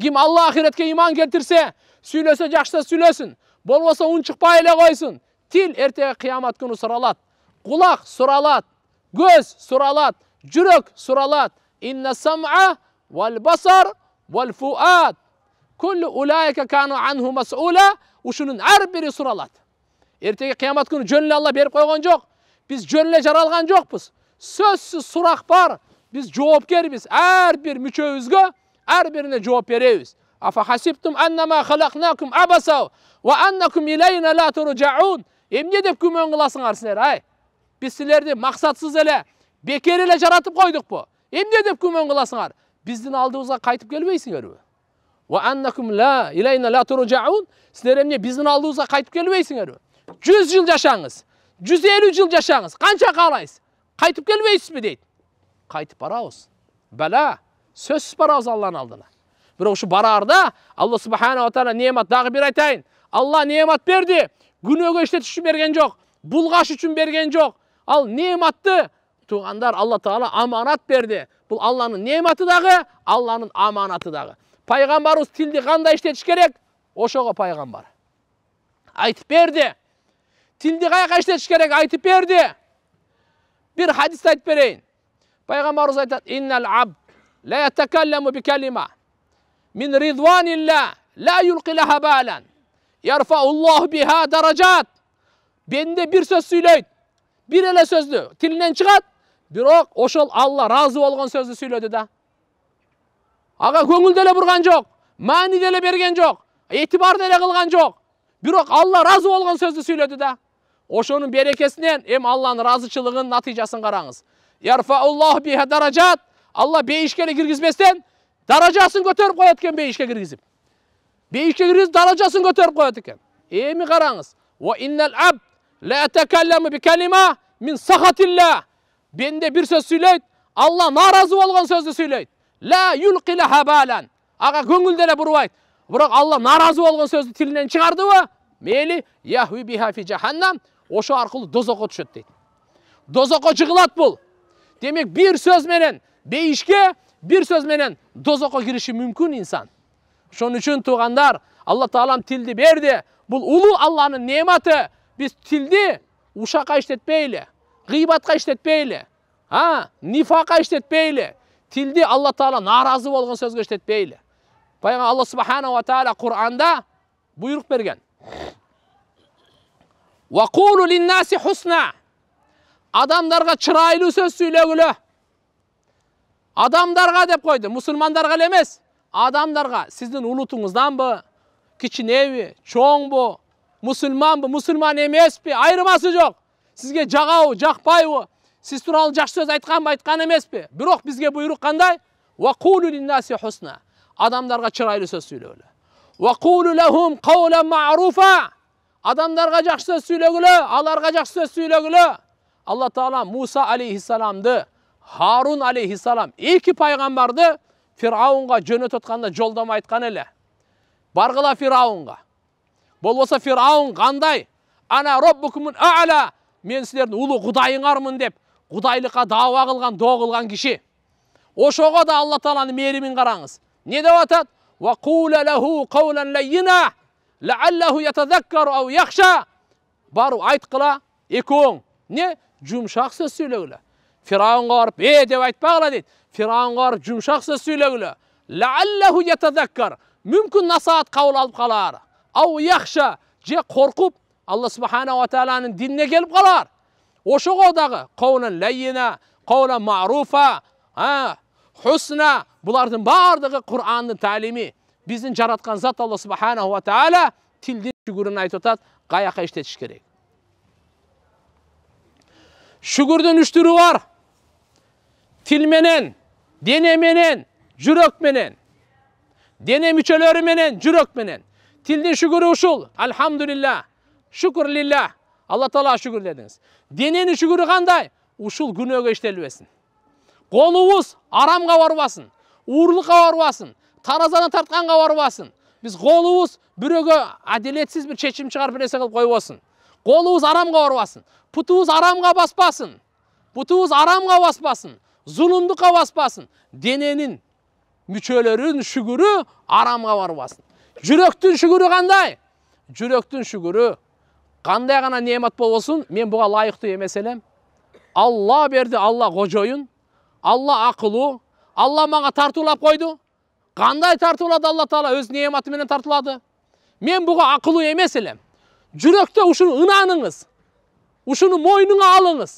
Kim Allah ahirete iman getirse, söylesecekse söylesin. Bol olsa un çıkpa ile koysun. Til erteye kıyamet günü sıralat. Kulak sıralat. Göz sıralat. Cürük sıralat. İnne sam'a vel basar vel fuat. Kullu ulaike kanu anhu mas'ula. Uşunun her biri sıralat. Ertege kıyamet günü cönle Allah berip koygan yok. Biz cönle jaralgan yokpuz. сөзсіз сұрақ бар біз жауапкерміз әрбір мүшемізге әрбіріне жауап береміз афахасибтум аннама халақнакум абаса ва аннакум илайна ла туржаун емне деп күмән кыласыңар силер ай біз сілерді мақсатсыз эле бекер эле жаратып қойдық па емне деп күмөн біздің биздин қайтып қайтып келбейсиңерби ва аннакум ла илайна ла туржаун силер эмне биздин қайтып кайтып келбейсиңерби жүз жыл жашаңыз жүз елу жыл жашаңыз қанша қалайсыз қайтып келмейсіз бе дейді қайтып барабыз Бәла сөзсіз барабыз алланың алдына бірақ ошо барарда алла субханала тағала немат дагы бір айтайын алла немат берді күнөөгө иштетиш үчүн берген жоқ, Бұлғаш үшін берген жоқ ал нематты туғандар алла Таала аманат берді бул Алланың нематы дағы алланын аманаты дагы пайгамбарыбыз тилди кандай иштетиш керек ошоға пайғамбар айтып берді тилди каяка иштетиш керек айтып берді! Bir hadis ayet vereyim. Peygamber Hazretleri innel abd la yetekellemu bi kelime min ridvanillah la yulqi leha balen yerfaullahu biha derecat bende bir söz söyleyt bir ele sözlü tilinden çıkart birok oşol Allah razı olgan sözlü söyledi de. Ağa köngülde ele burgan jok manide ele bergen jok e'tibarda ele kılgan jok birok Allah razı olgan sözlü söyledi de. Oşunun berekesinden hem Allah'ın razıçılığının naticasını qarağınız. Yarfaullah biha daracat. Allah beyişkene girgizmesden daracasını götürüp koyat eken beyişke girgizip. Beyişke girgiz daracasını götürüp koyatken. eken. mi qarağınız. Ve innel abd la etekellemu bi kelime min sahatillah. Bende bir söz söyleyit. Allah narazı olgan sözü söyleyit. La yulqile habalen. Aga de burvayt. Bırak Allah narazı olgan sözü tilinden çıkardı mı? Meyli yahvi biha fi cehennem ошо аркылуу дозокко түшөт дейт дозокко жыгылат бул демек бир сөз менен бейишке бир сөз менен дозокко кириши мүмкүн инсан ошон үчүн туугандар алла таалам тилди берди бул улуу алланын нематы, биз тилди ушакка иштетпейли гыйбатка иштетпейли а нифакка иштетпейли тилди алла таала нааразы болгон сөзгө иштетпейли алла субханала таала куранда буйрук берген وَقُولُ لِلنَّاسِ حُسْنَا Adamlarga çıraylı söz söyleyülü. Adamlarga dep koydu. Musulmanlarga emez. Adamlarga sizin ulutunuzdan bu, kiçin evi, çoğun bu, musulman bu, musulman emes bi, ayrıması yok. Sizge jagau, jakpayı, siz turalı jaş söz aytkan mı, aytkan emes bi. Birok bizge buyruk kanday, وَقُولُ لِلنَّاسِ حُسْنَا Adamlarga çıraylı söz söyleyülü. وَقُولُ لَهُمْ قَوْلًا مَعْرُوفًا адамдарға жақсы сөз сөйлегілі аларға жақсы сөз сөйлегілі алла тағала муса алейхисаламды харун алейхисалам екі пайғамбарды фирауынға жатқанда жолдама айтқан еле барғыла фирауынға болмаса фирауын қандай ана роббукумул мен сілердің ұлы құдайыңармын деп құдайлыққа дауа қылған доғылған кіші ошоға да алла тағаланың мейірімін қараңыз не деп атады لعله يتذكر او يخشى بارو ايتقلا يكون ني جوم شخص سيلولا فرعون غار بي دي وايت بغلاديت فرعون غار جوم شخص سيلولا لعله يتذكر ممكن نصات قول القرار او يخشى جي قرقب الله سبحانه وتعالى ان ديننا قلب قرار وشغو داغ قولا لينا قولا معروفا ها آه. حسنا بلاردن باردغ قران تعليمي биздин жаратқан зат алла субханала тағала тилдин шүгүрүн айтып атат каяка іштетіш керек шүгүрдүн үч түрү бар тил менен дене менен жүрөк менен дене мүчөлөрү менен жүрөк менен тилдин шүгүрү ушул альхамдулилля шүкүр лилля алла таалага шүгүр дедиңиз дененин шүгүрү кандай ушул күнөөгө иштелбесин колубуз арамга барбасын уурулукка барбасын таразаны тартқанға барбасын біз қолыбыз біреуге әделетсіз бір шешім шығарып біресе қылып қойбасын қолыбыз арамға барбасын пұтыбыз арамға баспасын пұтыбыз арамға баспасын зұлымдыққа баспасын дененің мүшелерінің шүгірі арамға барбасын жүректің шүгірі қандай жүректің шүгірі қандай ғана немат болсын мен бұға лайықты емес елем алла берді алла қожайын алла ақылу алла маған тартулап қойды қандай тартылады алла Таала өз менен тартылады мен бұға ақылу емес елем жүректе ұшыны ынаныңыз ұшыны мойныңа алыңыз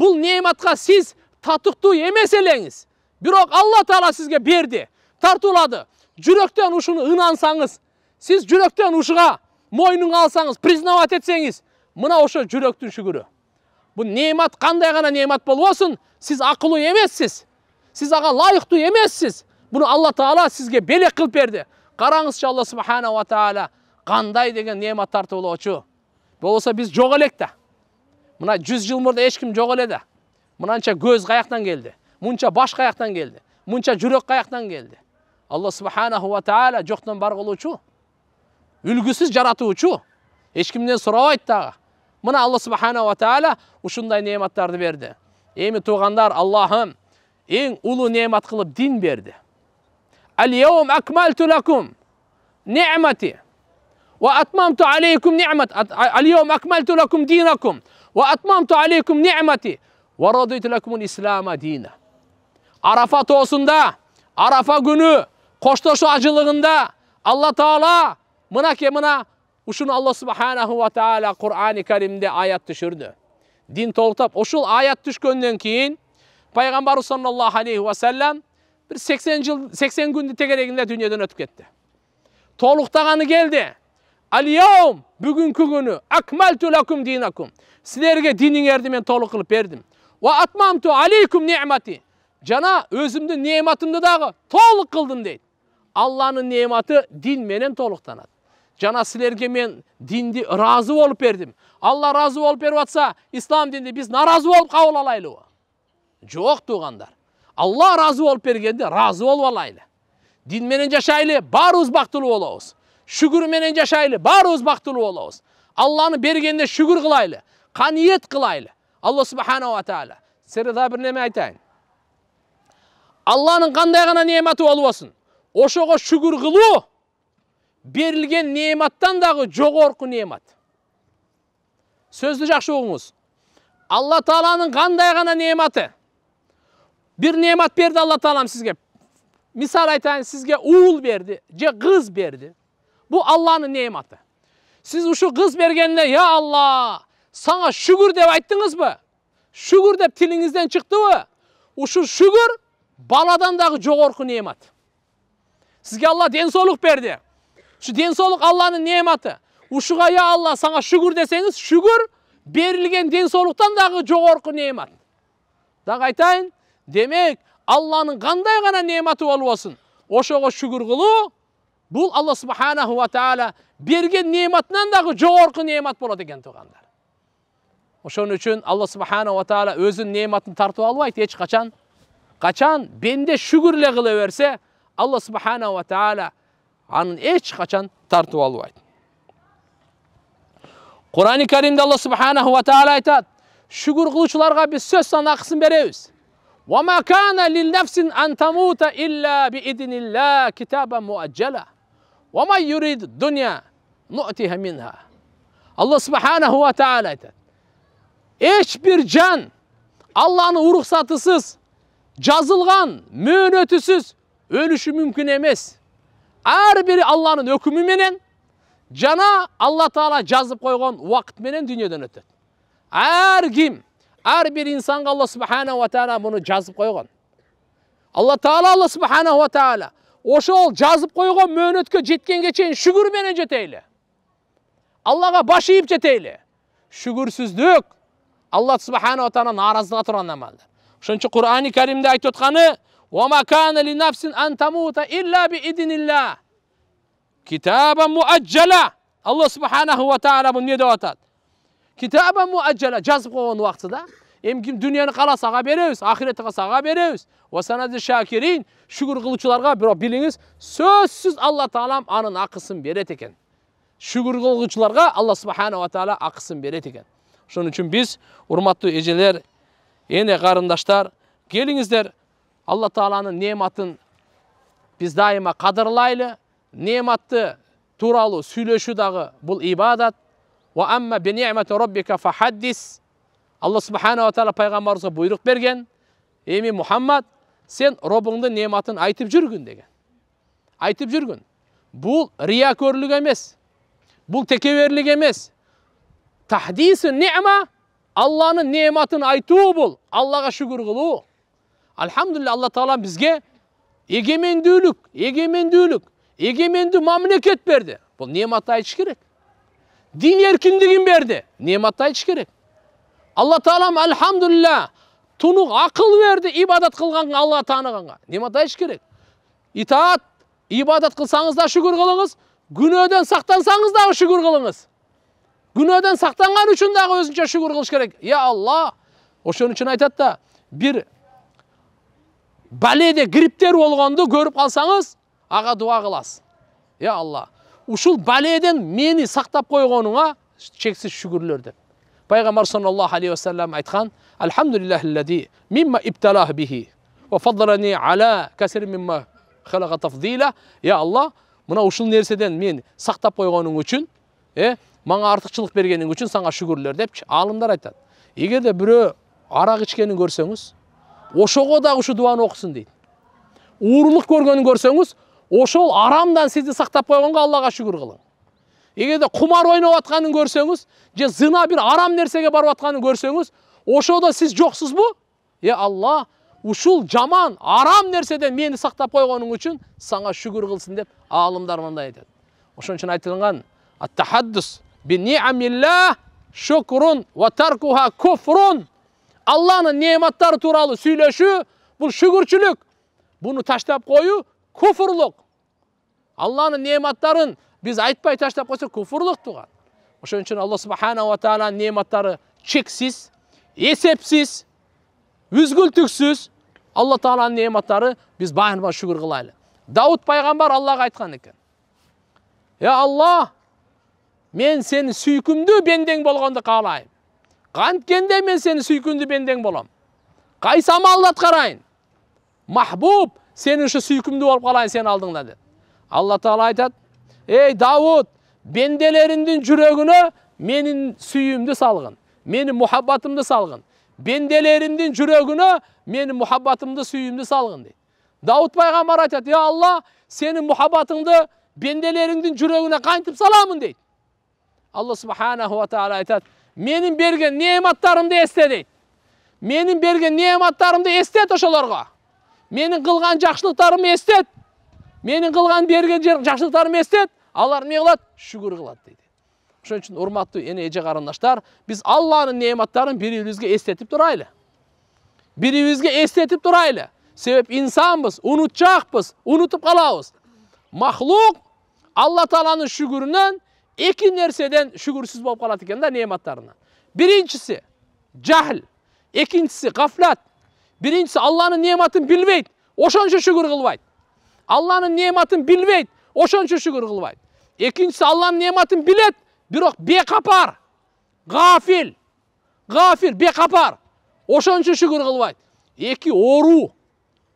бұл нематқа сіз татықту емес елеңіз бирок алла Таала сізге берді тартылады жүректен ұшыны ынансаңыз сіз жүректен ұшыға мойныңа алсаңыз признавать етсеңіз мына ошо жүректің шүгірі бұл немат қандай ғана немат болбосун сіз ақылу емессіз сіз аға лайықты емессіз бұны алла Таала сізге белек қылып берді қараңызшы алла субханала Таала қандай деген немат тартулоочу болса біз жоқ элек та мына жүз жыл мурда ешкім жоқ эле да мынанша көз қаяқтан келді мұнша баш қаяқтан келді мұнша жүрек қаяқтан келді алла субханала Таала жоқтан бар қылушы үлгісіз жаратушы ешкімнен сұрабайды дагы мына алла субханала тағала ушундай нематтарды берді эми туғандар аллахым эң ұлы немат қылып дин берді اليوم أكملت لكم نعمتي وأتممت عليكم نعمة اليوم أكملت لكم دينكم وأتممت عليكم نعمتي وَرَضِيْتُ لَكُمُ الْاِسْلَامَ د۪ينَ Arafat olsunda, Arafa günü, koştoşu acılığında Allah Teala mına kemına uşun Allah Subhanahu ve Teala Kur'an-ı Kerim'de ayet düşürdü. Din toltap, oşul ayet düş gönden kiyin Peygamber sallallahu aleyhi ve sellem бір 80 жыл 80 күнді тегерегінде дүниеден өтіп кетті толықтағаны келді алияум бүгінгі күні акмальту лакум динакум сіздерге дініңерді мен толық қылып бердім уа атмамту алейкум ни'мати жана өзімді нематымды дағы толық қылдым дейді алланың нематы динменен менен толықтанады жана сілерге мен динді разы болып бердім алла разы болып беріп жатса ислам дінде біз наразы болып қабыл алайлы жоқ туғандар алла разы болып бергенде разы болып алайлы дин менен жашайлы баарыбыз бактылуу болобуз шүгүр менен жашайлы баарыбыз бактылуу болобуз алланы бергенде шүгүр кылайлы каниет кылайлы алла субханала тағала сізге дагы бир неме айтайын алланын кандай гана нематы болбосун ошого шүгүр кылуу берилген нематтан дагы жогорку немат сөздү жакшы угуңуз алла тааланын кандай гана нематы Бір немат берді алла таалам сізге. мисал айтайын сізге уул берді, же қыз берді. бул алланын нематы Сіз ұшы қыз бергенине я алла саңа шүгүр деп айттыңызбы шүгүр деп тилиңизден чыктыбы Ұшы шүгүр баладан дағы жогорку немат Сізге алла ден соолук берди ушу ден нематы ушуга я алла сага шүгүр десеңіз шүгүр берилген ден соолуктан дагы немат дағы айтайын демек алланың қандай ғана нематы болып болсын ошоға шүгір ғылу, бұл алла субханаху ва Таала берген нематынан дағы жоғарғы немат болады екен туғандар ошон үчүн алла субханала ва Таала өзүнүн нематын тартып албайт эч качан качан бенде шүгүр эле кыла берсе алла субханала ва Таала анын эч качан тартып албайт курани каримде алла субханаху ва Таала айтат шүгүр кылуучуларга биз сөз санакысын беребиз وَمَا كَانَ لِلْنَفْسٍ اَنْ تَمُوتَ اِلَّا بِاِذْنِ اللّٰهِ كِتَابًا مُؤَجَّلًا وَمَا يُرِيدُ الدُّنْيَا نُؤْتِهَ مِنْهَا Allah subhanahu ve teala Hiçbir can Allah'ın ruhsatısız, cazılgan, mühünötüsüz ölüşü mümkün emez. Her biri Allah'ın hükmü cana Allah Teala cazıp koygan vakit menen dünyadan ötür. Her kim her bir insan Allah subhanahu ve teala bunu cazip koygan. Allah Teala Allah subhanahu ve teala oşol cazip koygan möhnötkö jetken geçen şükür menen ceteyle. Allah'a baş eğip jeteyle. Şükürsüzlük Allah subhanahu ve teala narazılığa turan amaldır. Şunçu Kur'an-ı Kerim'de ayet otkanı وَمَا كَانَ لِنَفْسٍ أَنْ تَمُوتَ اِلَّا بِاِذْنِ اللّٰهِ Kitaben muaccala. Allah subhanahu ve teala bunu ne de atat? китаба муаджала жазып қойған уақытыда емген дүниені қаласаға береміз ақиретті қаласаға береміз шакирин шүкір қылушыларға бірақ біліңіз сөзсіз алла тағалам аның ақысын береді екен шүкір қылушыларға алла субханала Таала ақысын береді екен шоның үшін біз урматтуу эжелер ене қарындаштар келіңіздер алла тааланың нематын біз дайыма қадырлайлы нематты туралы сөйлесу дағы бұл ибадат وَأَمَّا بِنِعْمَةِ رَبِّكَ فَحَدِّسْ Алла Субханала таала пайғамбарымызға бұйрық берген. Еми Мухаммад, сен робыңды нематын айтып жүргін деген. Айтып жүргін. Бұл риякөрлік емес. Бұл текеверлік емес. Тахдису не'ма Алланың нематын айтуы бұл. Аллаға шүгір қылу. Алхамдулла Алла Таала бізге эгемендүүлүк эгемендүүлүк егеменді мамлекет берді. Бұл немат айтыш керек дин еркіндігін берді немат айтыш керек алла таалам, алхамдулла, тұнық ақыл берді ибадат қылғанға алла танығанға немат айтыш керек итаат ибадат қылсаңыз да шүгүр қылыңыз күнәдан сақтансаңыз да шүгүр қылыңыз күнәдан сақтанған үшін дағы өзінше шүгүр қылыш керек Е, алла ошон үшін айтат да бір бәледе грипптер болгонду көріп калсаңыз ага дұға кыласыз алла ушул баледен мени сактап койгонуңа чексиз шүгүрлөр деп пайгамбар саллаллаху алейхи вассалам айткан алхамдулиллахи мимма ибталах бихи фаддалани ала касир мимма халака тафдила я алла мына ушул нерседен мен сактап койгонуң үчүн э мага артыкчылык бергениң үчүн сага шүгүрлөр депчи аалымдар айтат эгерде бирөө арак ичкенин көрсөңүз ошого дагы ушу дубаны окусун дейт уурулук көргөнүн көрсөңүз ошол арамдан сизди сактап койгонго аллага шүгүр кылың эгерде кумар ойноп атканын көрсөңүз же зына бир арам нерсеге барып атканын көрсөңүз ошодо сиз жоксузбу э алла ушул жаман арам нерседен мени сактап койгонуң үчүн сага шүгүр кылсын деп аалымдар мындай айтат ошон үчүн айтылган аттахаддус биниамиллах шукрун ва таркуха куфрун алланын нематтары тууралуу сүйлөшүү бул шүгүрчүлүк буну таштап коюу куфрлық алланың нематтарын біз айтпай таштап қойсақ куфрлық туған ошон үчүн алла субханала тағаланын нематтары чексиз эсепсиз үзгүлтүксүз алла тағаланын нематтары біз баарына шүгүр кылайлы дауд пайгамбар Аллаға айткан экен э Аллах, мен сені сүйкімді бендең болгонду каалайм канткенде мен сені сүйкүмдүү бендең болом кайсы амалды аткарайын махбуб үші сүйкімді болып қалайын сен алдыңда деді алла тағала айтады ей дауд бенделеріңдің жүрегіне менің сүйімді салғын менің мұхаббатымды салғын бенделеріңдің жүрегіне менің мұхаббатымды сүйімді салғын дейді дауд пайғамбар айтады е алла сенің мұхаббатыңды бенделеріңнің жүрегіне қайтып саламын дейді алла субханаху тағала айтады менің берген нематтарымды есте дейді менің берген нематтарымды есте ошоларға менің қылған жақсылықтарым естет менің қылған берген жер жақсылықтарым естет алар не қылады шүкір қылады дейді ошон үчүн урматтуу эне эже қарындаштар, биз алланын нематтарын бири бирибизге эстетип турайлы бири бирибизге эстетип турайлы себеп инсанбыз унутчакпыз унутуп калабыз махлук алла тааланын шүгүрүнөн эки нерседен шүгүрсүз болуп калат экен да нематтарына биринчиси жахл экинчиси гафлат Біріншісі Алланын нематын билбейт, ошончо шүгүр кылбайт. Алланын нематын билбейт, үчүн шүгүр кылбайт. Экинчиси Алланын нематын билет, бирок бекапар, гафил. Гафил, бекапар. үчүн шүгүр кылбайт. Эки ору.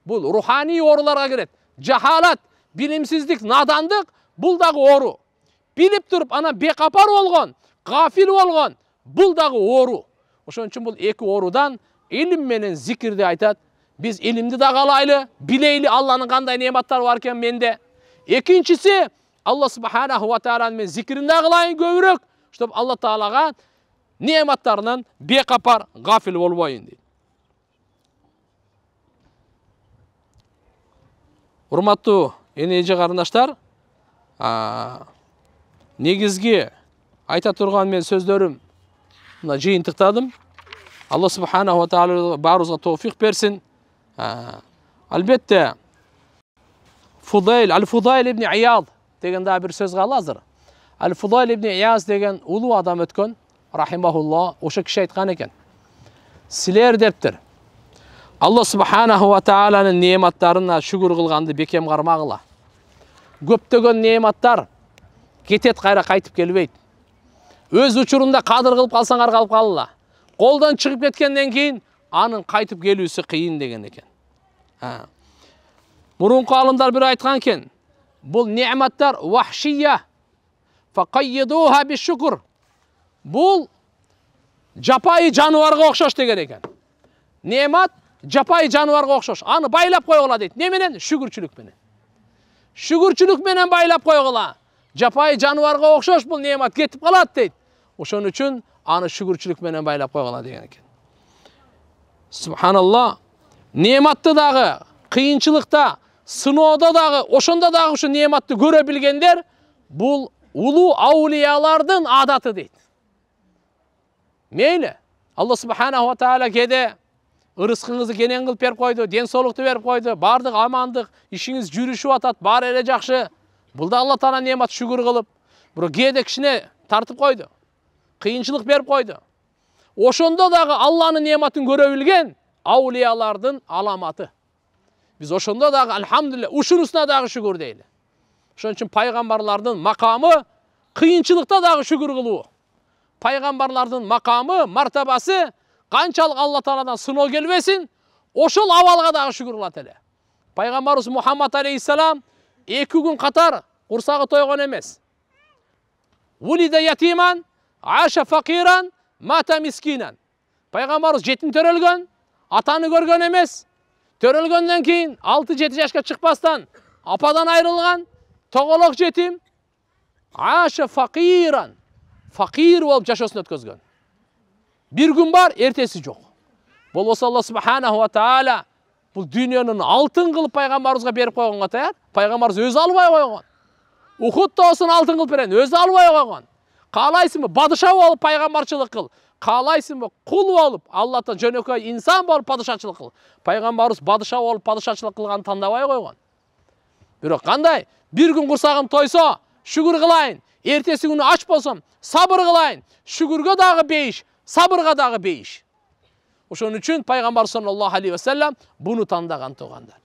Бул руханий ооруларга кирет. Жахалат, билимсиздик, надандык бул дагы ору. Билип туруп, ана бекапар болгон, ғафил болгон бул дагы ору. Ошон үчүн бул эки орудан илім менен зикирди айтат биз илимди да білейлі билейли алланын кандай нематтары бар экен менде экинчиси алла субханаху ва мен зикирин да кылайын көбүрөөк алла таалага нематтарынан бекапар гафил болбоюн дейт урматтуу эне эже карындаштар негизги айта турган мен сөздөрүм мына жыйынтыктадым ва subhanahu taala barımıza tevfik versin. әлбетте фудайл әл фудайл ибн İyad деген да бір сөз қалды азыр. аль fudayl ибн деген улуу адам өткөн, рахимахулла, ошо киши айткан экен. Силер дептир. Алла субханаху ва тааланын нематтарына шүгүр кылганды бекем кармагыла. Көптөгөн нематтар кетет кайра кайтып келбейт. Өз учурунда кадыр кылып калсаңар калып калыла қолдан шығып кеткеннен кейін аның қайтып келуісі қиын деген екен мұрынғы ғалымдар бір айтқан екен бұл неғматтар уахшия бұл жапайы жануарға ұқсас деген екен немат жапайы жануарға ұқсас аны байлап қойғыла дейді неменен шүкіршілікпенен шүкіршілікпенен байлап қойғыла жапайы жануарға ұқсас бұл немат кетіп қалады дейді ошон үчүн аны шүгіршілік менен байлап қойғыла деген екен субханалла нематты дағы қиыншылықта сыноодо дағы ошондо дагы ушу нематты көрө билгендер бул улуу аулиялардын адаты дейт мейли алла субханала тағала кээде ырыскыңызды кенен кылып берип койду ден соолукту берип койду баардык амандык ишиңиз жүрүшүп атат баары эле жакшы бул да алла таала немат шүгүр кылып бирок кээде кичине тартып койду қиыншылық беріп қойды ошонда дағы алланың нематын көре білген аулиялардың аламаты біз ошондо дағы альхамдулилля ушунусуна дагы шүгүр дейли ошон үчүн пайгамбарлардын макамы кыйынчылыкта дагы шүгүр кылуу пайгамбарлардын макамы мартабасы канчалык алла тааладан сыноо келбесин ошол абалга дагы шүгүр кылат эле пайгамбарыбыз мухаммад алейхисалам эки күн катар курсагы тойгон эмес аша фақиран мата мискинан пайғамбарымыз жетім төрелген атаны көрген емес төрелгеннен кейін 6-7 жасқа шықпастан ападан айрылған тоғалақ жетім аша фақиран фақир болып жашосын өткізген бір күн бар ертесі жоқ бұл осы алла субханаху тағала бұл дүниенің алтын қылып пайғамбарымызға беріп қойғанға таяр пайғамбарымыз өзі албай қойған ухуд алтын қылып берген өзі алмай қойған қалайсың ба падыша болып пайғамбаршылық қыл қалайсың ба құл болып алладан жөнекей инсан болып падышашылық қыл пайғамбарымыз падыша болып падышашылық қылғанын таңдабай қойған бірақ қандай бір күн құрсағым тойса шүгір қылайын ертесі күні аш болсам сабыр қылайын шүгірге дағы бейіш сабырға дағы бейіш ошон үчүн пайғамбар саллаллаху алейхи вассалам буну тандаган туугандар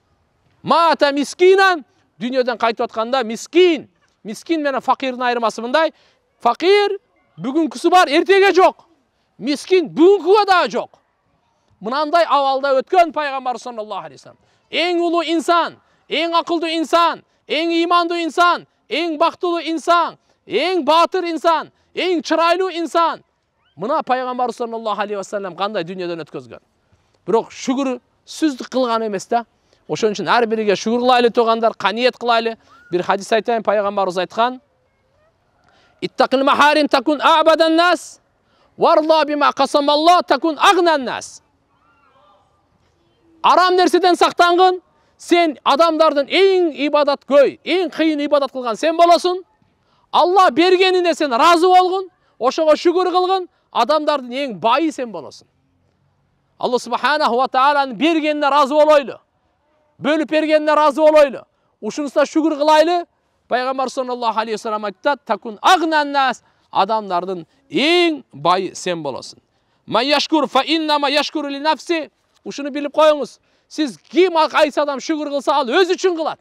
мата мискинан дүниеден кайтып атканда мискин мискин менен факирдин айырмасы мындай Fakir bugünküsü var ertege yok. Miskin bugünkü daha yok. Mınanday avalda ötken Peygamber sallallahu aleyhi ve sellem. En ulu insan, en akıllı insan, en imanlı insan, en baktılı insan, en batır insan, en çıraylı insan. Mına Peygamber sallallahu aleyhi ve sellem qanday dünyadan ötközgön. Bırak şükür süzdük kılgan emes Oşun için her biriga şükür kılaylı toğandar, kaniyet kılaylı. Bir hadis aytayın Peygamberimiz aytkan. اتق المحارم تكون أعبد الناس وارضى بما قسم الله арам нәрседен сақтанғын сен адамдардың ең ибадат көй, ең қиын ибадат қылған сен боласың алла бергеніне сен разы болғын ошоға шүгір қылғын адамдардың ең байы сен боласың алла субхана ва тағаланың бергеніне разы болайлы бөліп бергеніне разы болайлы ұшыңызда шүгір қылайлы Peygamber sallallahu aleyhi ve sellem takun agnen nas adamların en bayı sen bolasın. Men yashkur fe innema yashkuru li nefsi. Uşunu bilip koyunuz. Siz kim aysa adam şükür kılsa al öz için kılat.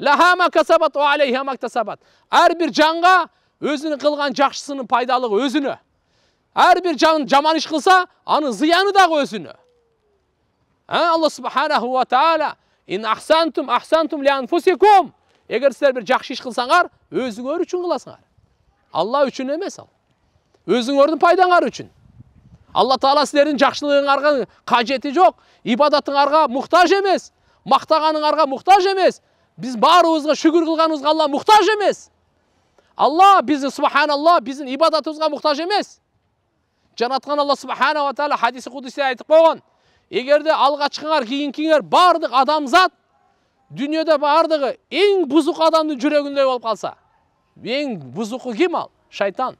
Laha kasabat o aleyha ma Her bir canga özünü kılgan жақсысының пайдалығы özünü. Her bir can caman iş kılsa anın ziyanı da özünü. Ha Allah subhanahu ve teala in ahsantum ahsantum li anfusikum. эгер силер бир жакшы иш кылсаңар өзүңөр үшін кыласыңар алла үшін емес ал өзүңөрдүн пайдаңар үшін алла таала силердин жақсылығыңарға кажети жок ибадатыңарга муктаж эмес мактаганыңарга муктаж эмес биз баарыбызга шүгүр кылганыбызга алла мұқтаж емес алла биздин субханалла биздин ибадатыбызга мұқтаж емес жараткан алла субханала таала хадис кудусиде айтып койгон эгерде алгачкыңар кийинкиңер баардык адамзат дүниеде бардығы ең бұзық адамның жүрегінде болып қалса ең бұзықы кім ал шайтан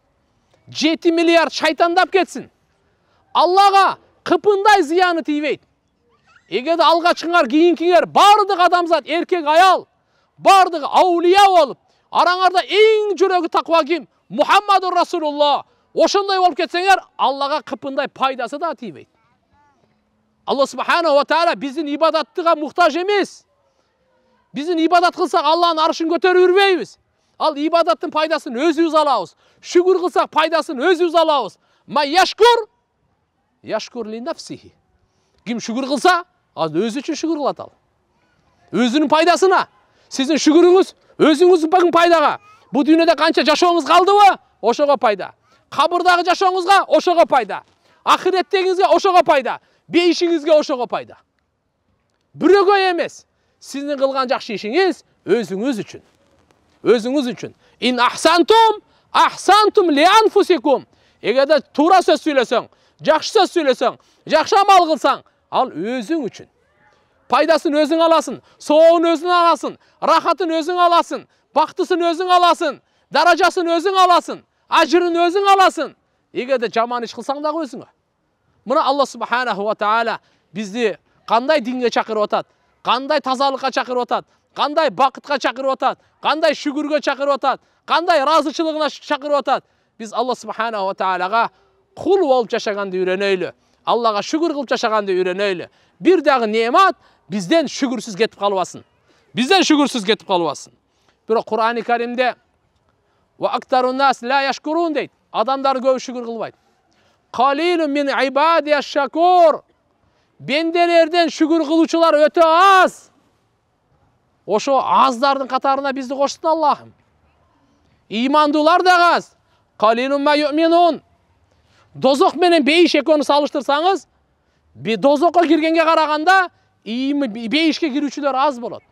жеті миллиард шайтандап кетсін аллаға қыпындай зияны тимейді егерде кейін кейінкіңер бардық адамзат еркек аял бардығы аулия болып араңарда ең жүрегі тақуа ким мұхаммаду расулулла ошондай болып кетсеңер аллаға қыпындай пайдасы да тимейді алла субханала тағала біздің ибадаттыға мұқтаж емес біздің ибадат қылсақ алланың арышын көтеріп жүрмейміз ал ибадаттың пайдасын өзүбүз алабыз шүгүр қылсақ пайдасын өзүбүз алабыз ма яшкур яшкур ли нафсихи кім шүгүр қылса ал өзі үшін шүгүр қылады ал өзінің пайдасына сіздің шүгүрүңүз өзіңіздің пайдаға бұл дүниеде қанша жашооңуз қалды ошого ошоға пайда қабырдағы жашооңузга ошоға пайда ақыреттегіңізге ошоға пайда бейішіңізге ошоға пайда бірегей емес сіздің қылған жақсы ішіңіз өзіңіз үшін өзіңіз үшін ин ахсантум ахсантум ли анфусикум де тура сөз сөйлесең жақсы сөз сөйлесең жақсы амал қылсаң ал өзің үшін пайдасын өзің аласың соғын өзің аласың рахатын өзің аласың бақтысын өзің аласың даражасын өзің аласың ажырын өзің аласың де жаман іш қылсаң дағы өзіңе мына алла субханаху ва тағала бізді қандай динге шақырып жатады қандай тазалыққа шақырып отады қандай бақытқа шақырып отады қандай шүгірге шақырып отады қандай разышылығына шақырып отады біз алла субханала тағалаға құл болып жашағанды үйренелі аллаға шүгүр қылып жашағанды үйренелі бір дағы немат бізден шүгірсіз кетіп қалмасын бізден шүгірсіз кетіп қалмасын бірақ құрани кәрімде дейді адамдар көбі шүгір қылмайды пенделерден шүгір қылушылар өте аз ошо аздардың қатарына бізді қоштын аллахым имандуулар да аз дозок менен бейиш экөөнү салыштырсаңыз дозокко киргенге караганда бейишке кирүүчүлөр аз болот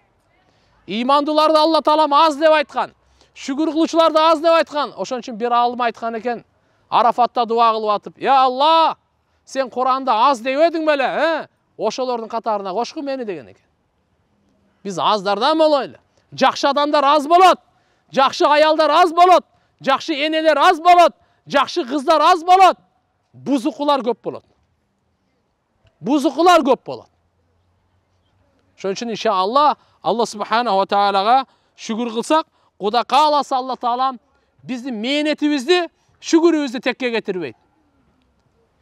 имандууларды алла таалам аз деп айткан шүгүр кылуучуларды аз деп айткан ошон үчүн бир алып айткан экен арафатта дуа кылып атып я алла сен құранды аз деп едің бәле ә? ошолордун катарына кошку мени деген екен біз аздардан болайлы жақсы адамдар аз болот жақсы аялдар аз болот жақсы энелер аз болот жақсы қыздар аз болот бузукулар көп болады бузукулар көп болады ошон үшін иншаалла алла субханала тағалаға шүгүр қылсақ құда қаласа алла таалам биздин мээнетибизди шүгүрүбүздү текке кетирбейт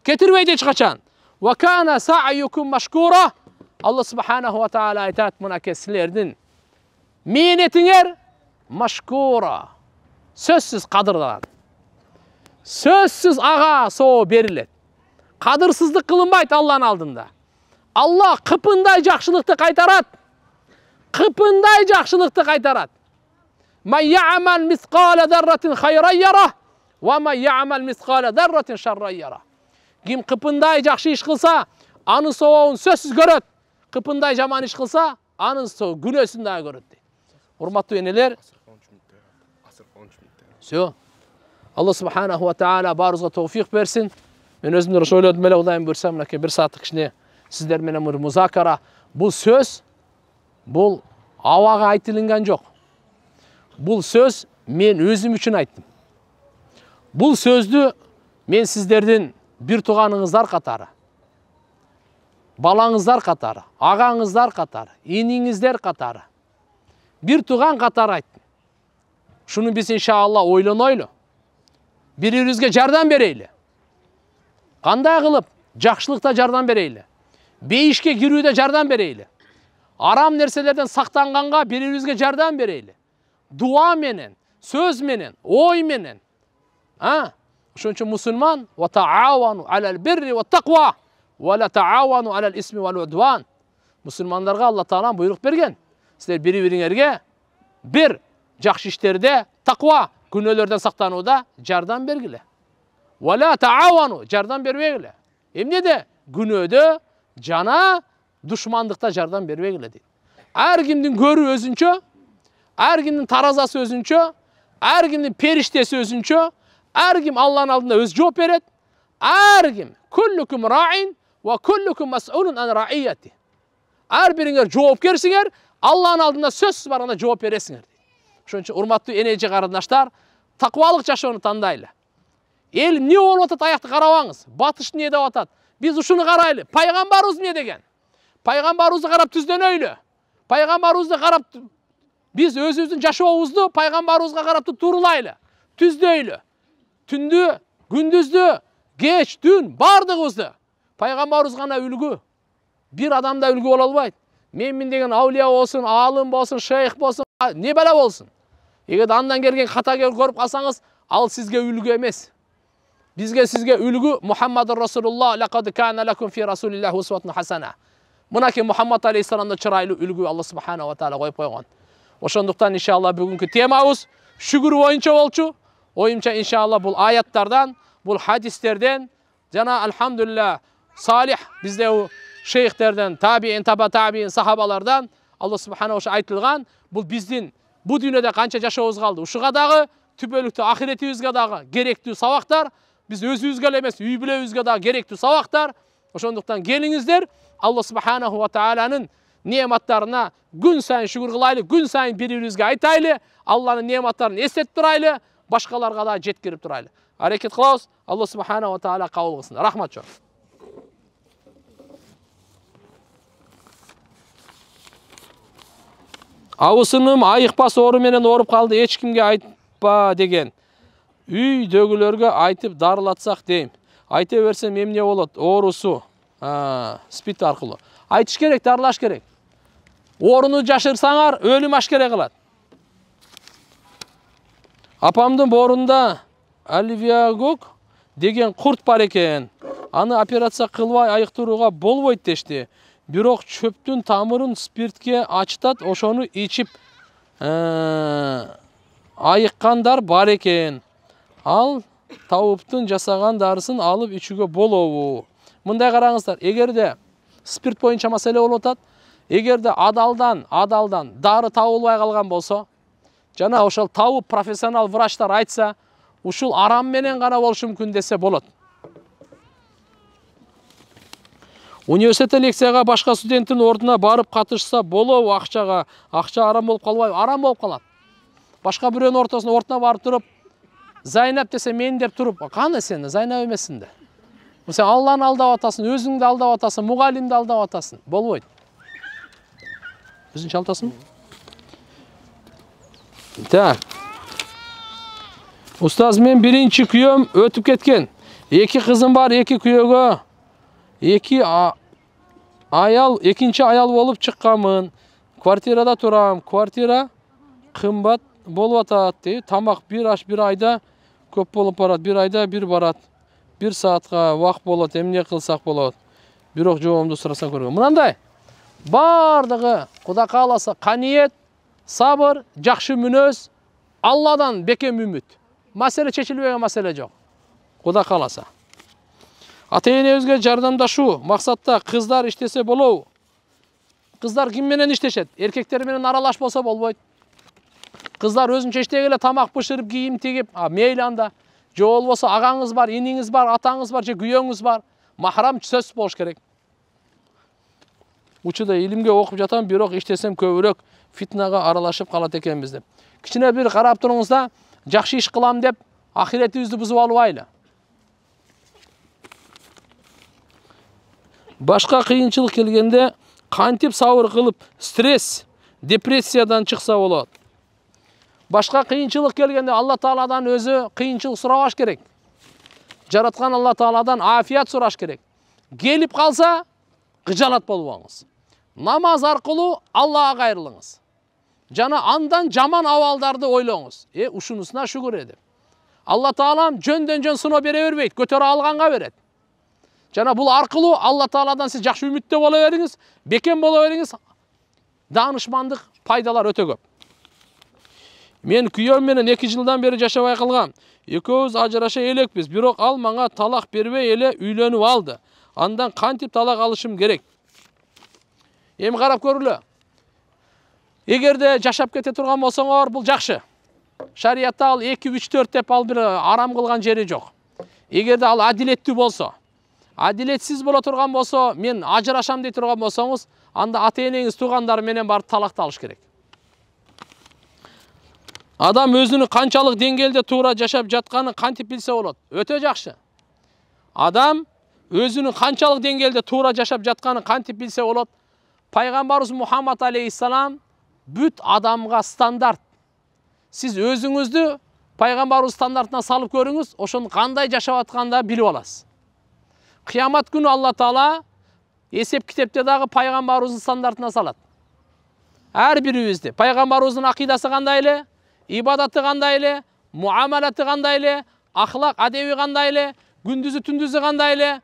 Getirmeydi hiç kaçan. Ve kana sa'yukum meşkura. Allah subhanahu ve teala itaat buna kesilerdin. Minnetiner meşkura. Sözsüz kadırdalar. Sözsüz ağa so berilet. Kadırsızlık kılınmaydı Allah'ın aldığında. Allah kıpınday жақшылықты kaytarat, Kıpınday жақшылықты kaytarat. Men ya'mal miskale zerratin hayran yara ve men ya'mal miskale zerratin şerran yara. ким қыпындай жақсы іш қылса аны соауын сөзсіз көрөт қыпындай жаман іш қылса анын күнөөсүн дагы көрөт дейт урматтуу энелер все алла субханаху тағала баарыбызга тауфиқ берсин мен өзүм деле ошо ойлодум эле кудайым буйрса мынакей бир сааттык кичине сиздер менен музакара бул сөз бул абага айтылынган жок бул сөз мен өзүм үчүн айттым бул сөздү мен сиздердин бір туғаныңыздар қатары балаңыздар қатары ағаңыздар қатары еніңіздер қатары бір туған қатары айттым шуны біз иншалла бір бірімізге жардам берейлі қандай қылып жақшылықта жардам берейлі бейішке кіруде жардам берейлі арам нәрселерден сақтанғанға бірерімізге жардам берейлі сөз менен ой менен Şunun için Müslüman ve taavanu alel birri ve takva ve la taavanu alel ismi ve udvan. Müslümanlarga Allah Teala buyruk bergen. Sizler biri birinlerge bir жақсы işlerde takva, günahlardan saklanıda jardan bergile. Ve la taavanu jardan berbeyle. Emne de günödü жана düşmandıkta jardan berbeyle deydi. Her kimdin görü özünçö, her kimdin tarazası özünçö, her kimdin periştesi özünçö, әркім алланың алдында өзі жауап береді әркім күллікум раин уа күллікум масулун ан раияти әрбіріңер жауапкерсіңер алланың алдында сөзсіз барғанда жауап бересіңер дейді ошон үчүн урматтуу энеже карындаштар такыбалык жашоону тандайлы эл эмне болуп атат аякты карабаңыз батыш эмне деп атат биз ушуну карайлы пайгамбарыбыз эмне деген пайгамбарыбызды карап түздөнөйлү пайгамбарыбызды карап біз өзүбүздүн жашообузду пайгамбарыбызга карап тұрып түздөйлү түнді күндізді кеш түн барлығыбызды пайғамбарымыз ғана үлгі бір адам да үлгі бола алмайды менмін деген аулия болсын алым болсын шейх болсын не бала болсын егер андан келген қатагер көріп қалсаңыз ал сізге үлгі емес бізге сізге үлгі мұхаммад расулулла мінекей мұхаммад алейхисаламды чырайлы үлгі алла субханала тағала қойып қойған ошондуктан иншалла бүгүнкү темабыз шүгүр боюнча болчу ойымша иншалла бұл аяттардан бұл хадистерден жана elhamdülillah салих бизде шейхтерден табиин таба табиин сахабалардан аллах Allah subhanahu айтылған бұл біздің бұл дүниеде қанша жашауымыз қалды ұшыға дағы түбөлікті ақиретімізге дағы керекті сабақтар біз өзімізге эле емес үй бүлөбүзгө дагы керектүү сабактар ошондуктан келиңиздер Аллах субханаху ва тааlanын нематтарына күн сайын шүгүр кылайлы күн сайын бири бирибизге айтайлы алланын нематтарын эстетип турайлы башкаларга дагы жеткирип турайлы аракет кылабыз алла субханала таала кабыл кылсын рахмат чоң абысыным айықпас оры менен ооруп калды эч кимге айтпа деген үйдөгүлөргө айтып дарылатсак дейм айта берсем эмне болот оорусу спид аркылуу айтыш керек дарылаш керек ооруну жашырсаңар өлүм ашкере кылат апамдың борында Альвиагок деген құрт бар екен аны операция қылбай айықтыруға болбойт дешти бирок чөптүн тамырын спиртке ачытат ошону ичип ә, айыққандар бар екен ал тауыптың жасаған дарысын алып ичүүгө болобу мындай караңыздар эгерде спирт боюнча маселе болуп атат эгерде адалдан адалдан дары табылбай қалған болсо жана ошол табып профессионал врачтар айтса ушул арам менен гана болушу мүмкүн десе болот университетте лекцияга башка студенттин ордуна барып катышса болобу акчага акча арам болуп калбайбы арам болуп калат башка бирөөнүн ортосуна ордуна барып туруп зайнап десе мен деп туруп каны сен зайнап эмессиң да сен алланы алдап атасың өзүңдү алдап атасың мугалимди алдап атасың болбойт биздин так Устаз, мен бірінші күйем өтіп кеткен екі қызым бар екі күйегі. екі аял екінші аял болып шыққанмын квартирада тұрам квартира қымбат болып атады дейді тамақ бір аш бір айда көп болып барады бір айда бір барады бір сағатқа уақыт болады емне қылсақ болады бирок жообумду сурасаң көрген. мынандай бардығы кудай кааласа қаниет! сабыр жақсы мүнөз алладан бекем үміт мәселе шешілбеген мәселе жоқ құда қаласа ата энебизге жардамдашуу максатта кыздар иштесе болобу кыздар ким менен иштешет аралаш болса болбойт кыздар өзүнчө иштей тамақ тамак бышырып кийим тигип мейли анда же болбосо агаңыз бар иниңиз бар атаңыз бар же күйөөңүз бар махрам сөзсүз болуш керек учурда илимге окуп жатам бирок иштесем көбүрөөк фитнага аралашып калат экенбиз деп кичине бир карап туруңуз да жакшы иш кылам деп ахиретибизди бузуп албайлы башка кыйынчылык келгенде кантип сабыр кылып стресс депрессиядан чыкса болот башка кыйынчылык келгенде алла тааладан өзү кыйынчылык сурабаш керек жараткан алла тааладан афият сураш керек келип калса кыжалат болбоңуз намаз арқылы аллаға қайрылыңыз жана андан жаман абалдарды ойлоңуз э ушунусуна шүгүр деп алла таалам жөндөн жөн сыноо бере бербейт көтөрө алганга берет жана бул аркылуу алла тааладан сиз жакшы үмүттө боло бериңиз бекем боло бериңиз даанышмандык пайдалар өтө көп мен күйөөм менен эки жылдан бери жашабай калгам экөөбүз ажыраша элекпиз бирок ал мага талак бербей эле үйлөнүп алды андан кантип талак алышым керек эми қарап көргүлө Егерде жашап кете турган болсоңор бұл жақшы. шариятта ал 2 3 4 деп ал бір арам қылған жері жоқ Егерде ал адилеттүү болса, адилетсиз бола тұрған болса, мен ажырашам дей тұрған болсаңыз, анда ата энеңиз менен бар талақты алыш керек адам өзінің қанчалық денгелді туура жашап жатканын кантип білсе болот өте жақшы. адам өзүнүн канчалык деңгээлде туура жашап жатканын кантип білсе болот пайғамбарымыз мұхаммад алейхиссалам бүт адамға стандарт сіз өзіңізді пайғамбарымыз стандартына салып көріңіз ошон қандай жашап жатқанды біліп аласыз қиямат күні алла Таала есеп кітепте дағы пайғамбарымыздың стандартына салады әрбірімізді пайғамбарымыздың ақидасы қандай эле ибадаты қандай эле муамалаты қандай эле ақлақ әдебі қандай эле күндүзү түндүзү эле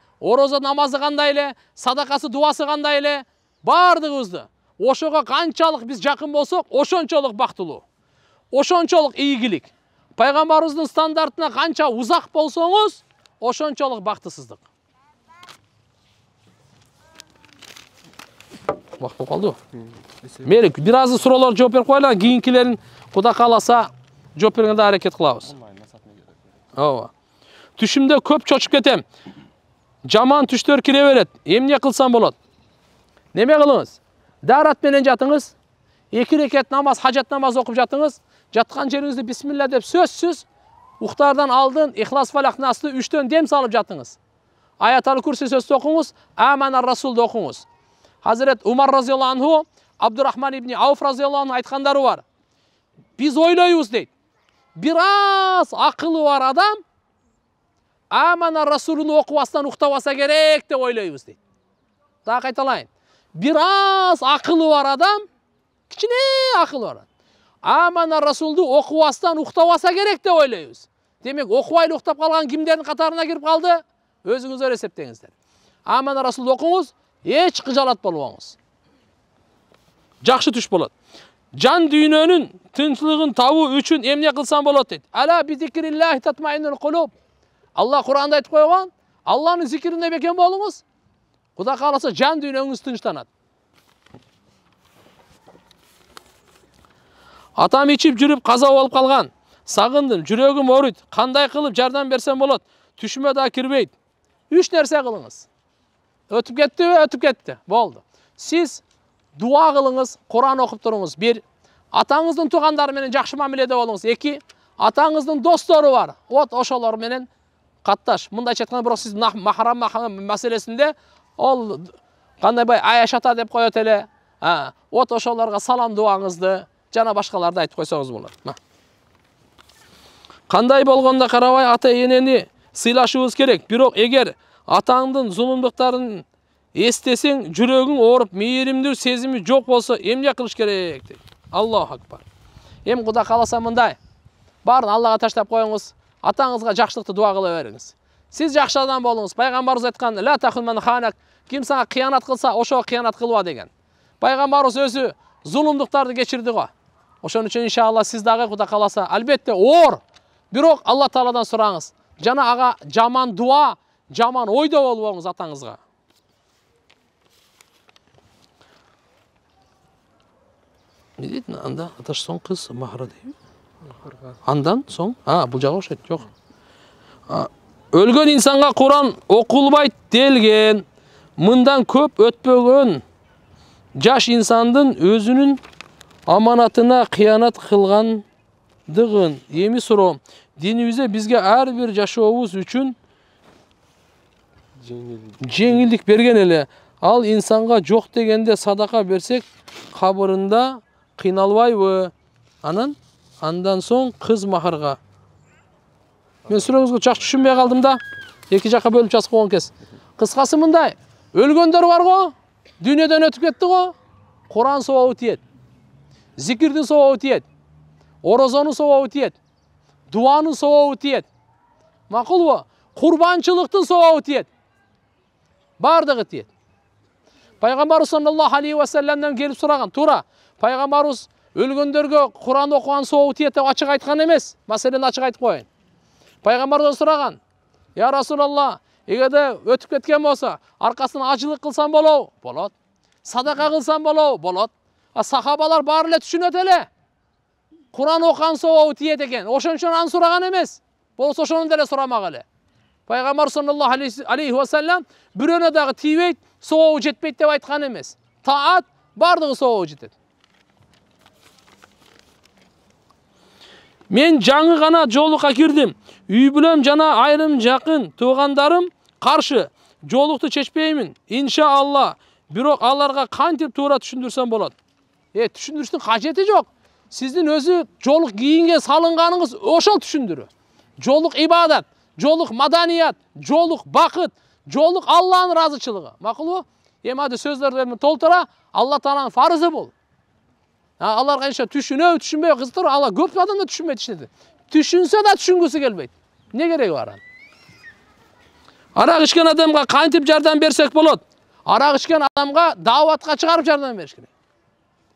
намазы қандай эле садақасы дуасы қандай эле баардыгыбызды ошого канчалык биз жакын болсок ошончолук бактылуу ошончолук ийгилик пайгамбарыбыздын стандартына канча узак болсоңуз ошончолук бактысыздык убакыт болуп калдыбы мейли бир азы суроолорду жооп берип коелу анан кийинкилерин кудай кааласа жооп бергенде аракет кылабыз ооба түшүмдө көп чочуп кетем жаман түштөр кире берет эмне кылсам болот неме қылыңыз менен жатыңыз екі рекет намаз хажат намаз оқып жатыңыз жатқан жеріңізде бисмилля деп сөзсіз ұйықтардан алдын ихлас фалақнасты насты үштен дем салып жатыңыз аят ал курси сөзді оқыңыз әмәна расулды оқыңыз хазірет умар разияллаһу анху абдурахман ибн ауф разияллаһу анху айтқандары бар біз ойлаймыз дейді біраз ақылы бар адам Амана расулын оқып астан ұйықтап керек деп ойлаймыз дейді тағы қайталайын біраз ақылы бар адам кичине ақылы бар амана расулду окубастан ұйықтап алса керек деп ойлаймыз демек оқымайлы ұйықтап қалған кімдердің қатарына кіріп қалды өзіңіздер есептеңіздер амана расулду оқыңыз еш кыжалат болбоңуз жақсы түш болады жан дүйнөнүн тынчылыгын табуу үчүн эмне кылсам болот дейт ала бизикриллахи татмаинул кулуб алла куранда айтып койгон алланын зикирине бекем болуңуз құда қаласа жан дүниеңіз тыныштанады атам ішіп жүріп қаза болып қалған сағындым жүрегім ауырыйды қандай қылып жәрдем берсем болады түшіме да кірбейді үш нәрсе қылыңыз өтіп кетті өтіп кетті болды сіз дуа қылыңыз құран оқып тұрыңыз бір атаңыздың туғандарыменен жақсы мәміледе болыңыз екі атаңыздың достары бар вот менен қатташ мындайша айтқанда бірақ сіз махрам мәселесінде ол қандай бай аяш ата деп қояды еле вот ошолорго салам дуаңызды жана башкаларды айтып койсоңуз болот кандай болгондо карабай ата энени сыйлашыбыз керек бирок эгер атаңдын зулумдуктарын эстесең жүрөгүң ооруп мээримдүү сезими жок болсо эмне кылыш керек дейт аллаху акбар эми кудай кааласа мындай баарын аллага таштап коюңуз атаңызга жакшылыкты дуа кыла бериңиз siz yaxshi odam bo'lingіз payg'ambarimiz aytgan la hanak kim sana sanga xiyonat qilsa o'sha xiyonat qilva degan payg'ambarimiz o'zi zulmliqlarni kechirdigo o'shaning uchun inşallah siz dag'i xudo xohlasa albatta o'r biroq alloh taolodan so'rangыз жана ага жаман дуа жаман ойдо болбоңуз атаңызга не дейді анда аташ соң қыз махра дейді андан соң а бұл жағы ұқсайды жоқ өлген инсанға құран оқылбайды делген мындан көп өтпөгөн жаш инсандың өзінің аманатына кыянат кылгандыгын эми суроо динибизде бизге ар бир жашообуз үчүн жеңилдик берген әлі ал инсанға жоқ дегенде садақа берсек кабырында кыйналбайбы анан андан соң қыз махарга мен сұрағыңызға жақсы түшінбей қалдым да екі жаққа бөліп жазып қойған кез қысқасы мындай өлгендер бар ғой дүниеден өтіп кетті ғой құран сауабы тиеді зикірдің сауабы тиеді оразаның сауабы тиеді дуаның сауабы тиеді мақұл ғой құрбаншылықтың сауабы тиеді барлығы тиеді пайғамбарымыз саллаллаху алейхи уассаламнан келіп сұраған тура пайғамбарымыз өлгендерге құран оқыған сауабы тиеді деп ашық айтқан емес мәселені ашық айтып қояйын пайғамбардан сұраған я расулалла егерде өтіп кеткен болса арқасын ажылық қылсам болау болады садақа қылсам болау болады а сахабалар бары эле түшүнөт эле куран окуган сообу тиет экен ошон үчүн аны сураган эмес болсо ошону деле сурамак эле пайгамбар саллаллаху алейхи вассалам бирөөнө дагы тийбейт сообу жетпейт деп айткан эмес таат баардыгы сообу жетет Мен жаңы ғана жолыққа кірдім. Үй бүлөм жана айрым жақын туғандарым қаршы. Жолықты Инша Иншаалла. Бирок аларга кантип тура түшүндүрсөм болот? Э, түшүндүрүштүн кажети жок. Сиздин өзү жолук кийинге салынганыңыз ошол түшүндүрүү. Жолук ибадат, жолук маданият, жолук бакыт, жолук Алланын ыраазычылыгы. Макулбу? Эми ады сөздөрдү толтура, Алла Тааланын фарызы бул. алар канча түшүнөбү түшүнбөй кызыктуу алар көп адам да түшүнбөйт иштерди түшүнсө да түшүнгүсү келбейт эмне кереги бар анын арак ичкен адамга кантип жардам берсек болот арак ичкен адамга дааватка чыгарып жардам бериш керек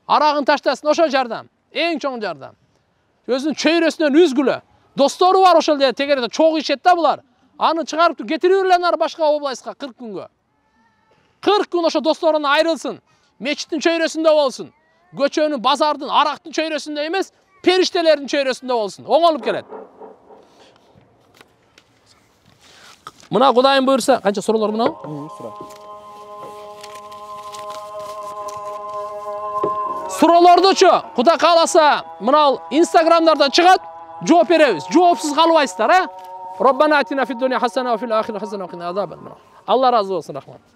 арагын таштасын ошо жардам эң чоң жардам өзүнүн чөйрөсүнөн үзгүлө достору бар ошол деле тегерде чогуу ичет да булар аны чыгарып кетире бериңер башка областька кырк күнгө кырк күн ошо досторунан айрылсын мечиттин чөйрөсүндө болсун Göçöğünün, Bazardın, Araktın çevresinde emez, periştelerin çevresinde olsun. Oң olup keledi. Мына Кудайым буйрса, канча суроолор мына? Сура. Суроолордучу, Кудай кааласа, мына Instagramдарда чыгат, жооп беребиз. Жоопсуз калбайсыздар, а? Роббана атина фид дунья хасана ва фил ахирати хасана ва кина азабан. Алла разы болсун, рахмат.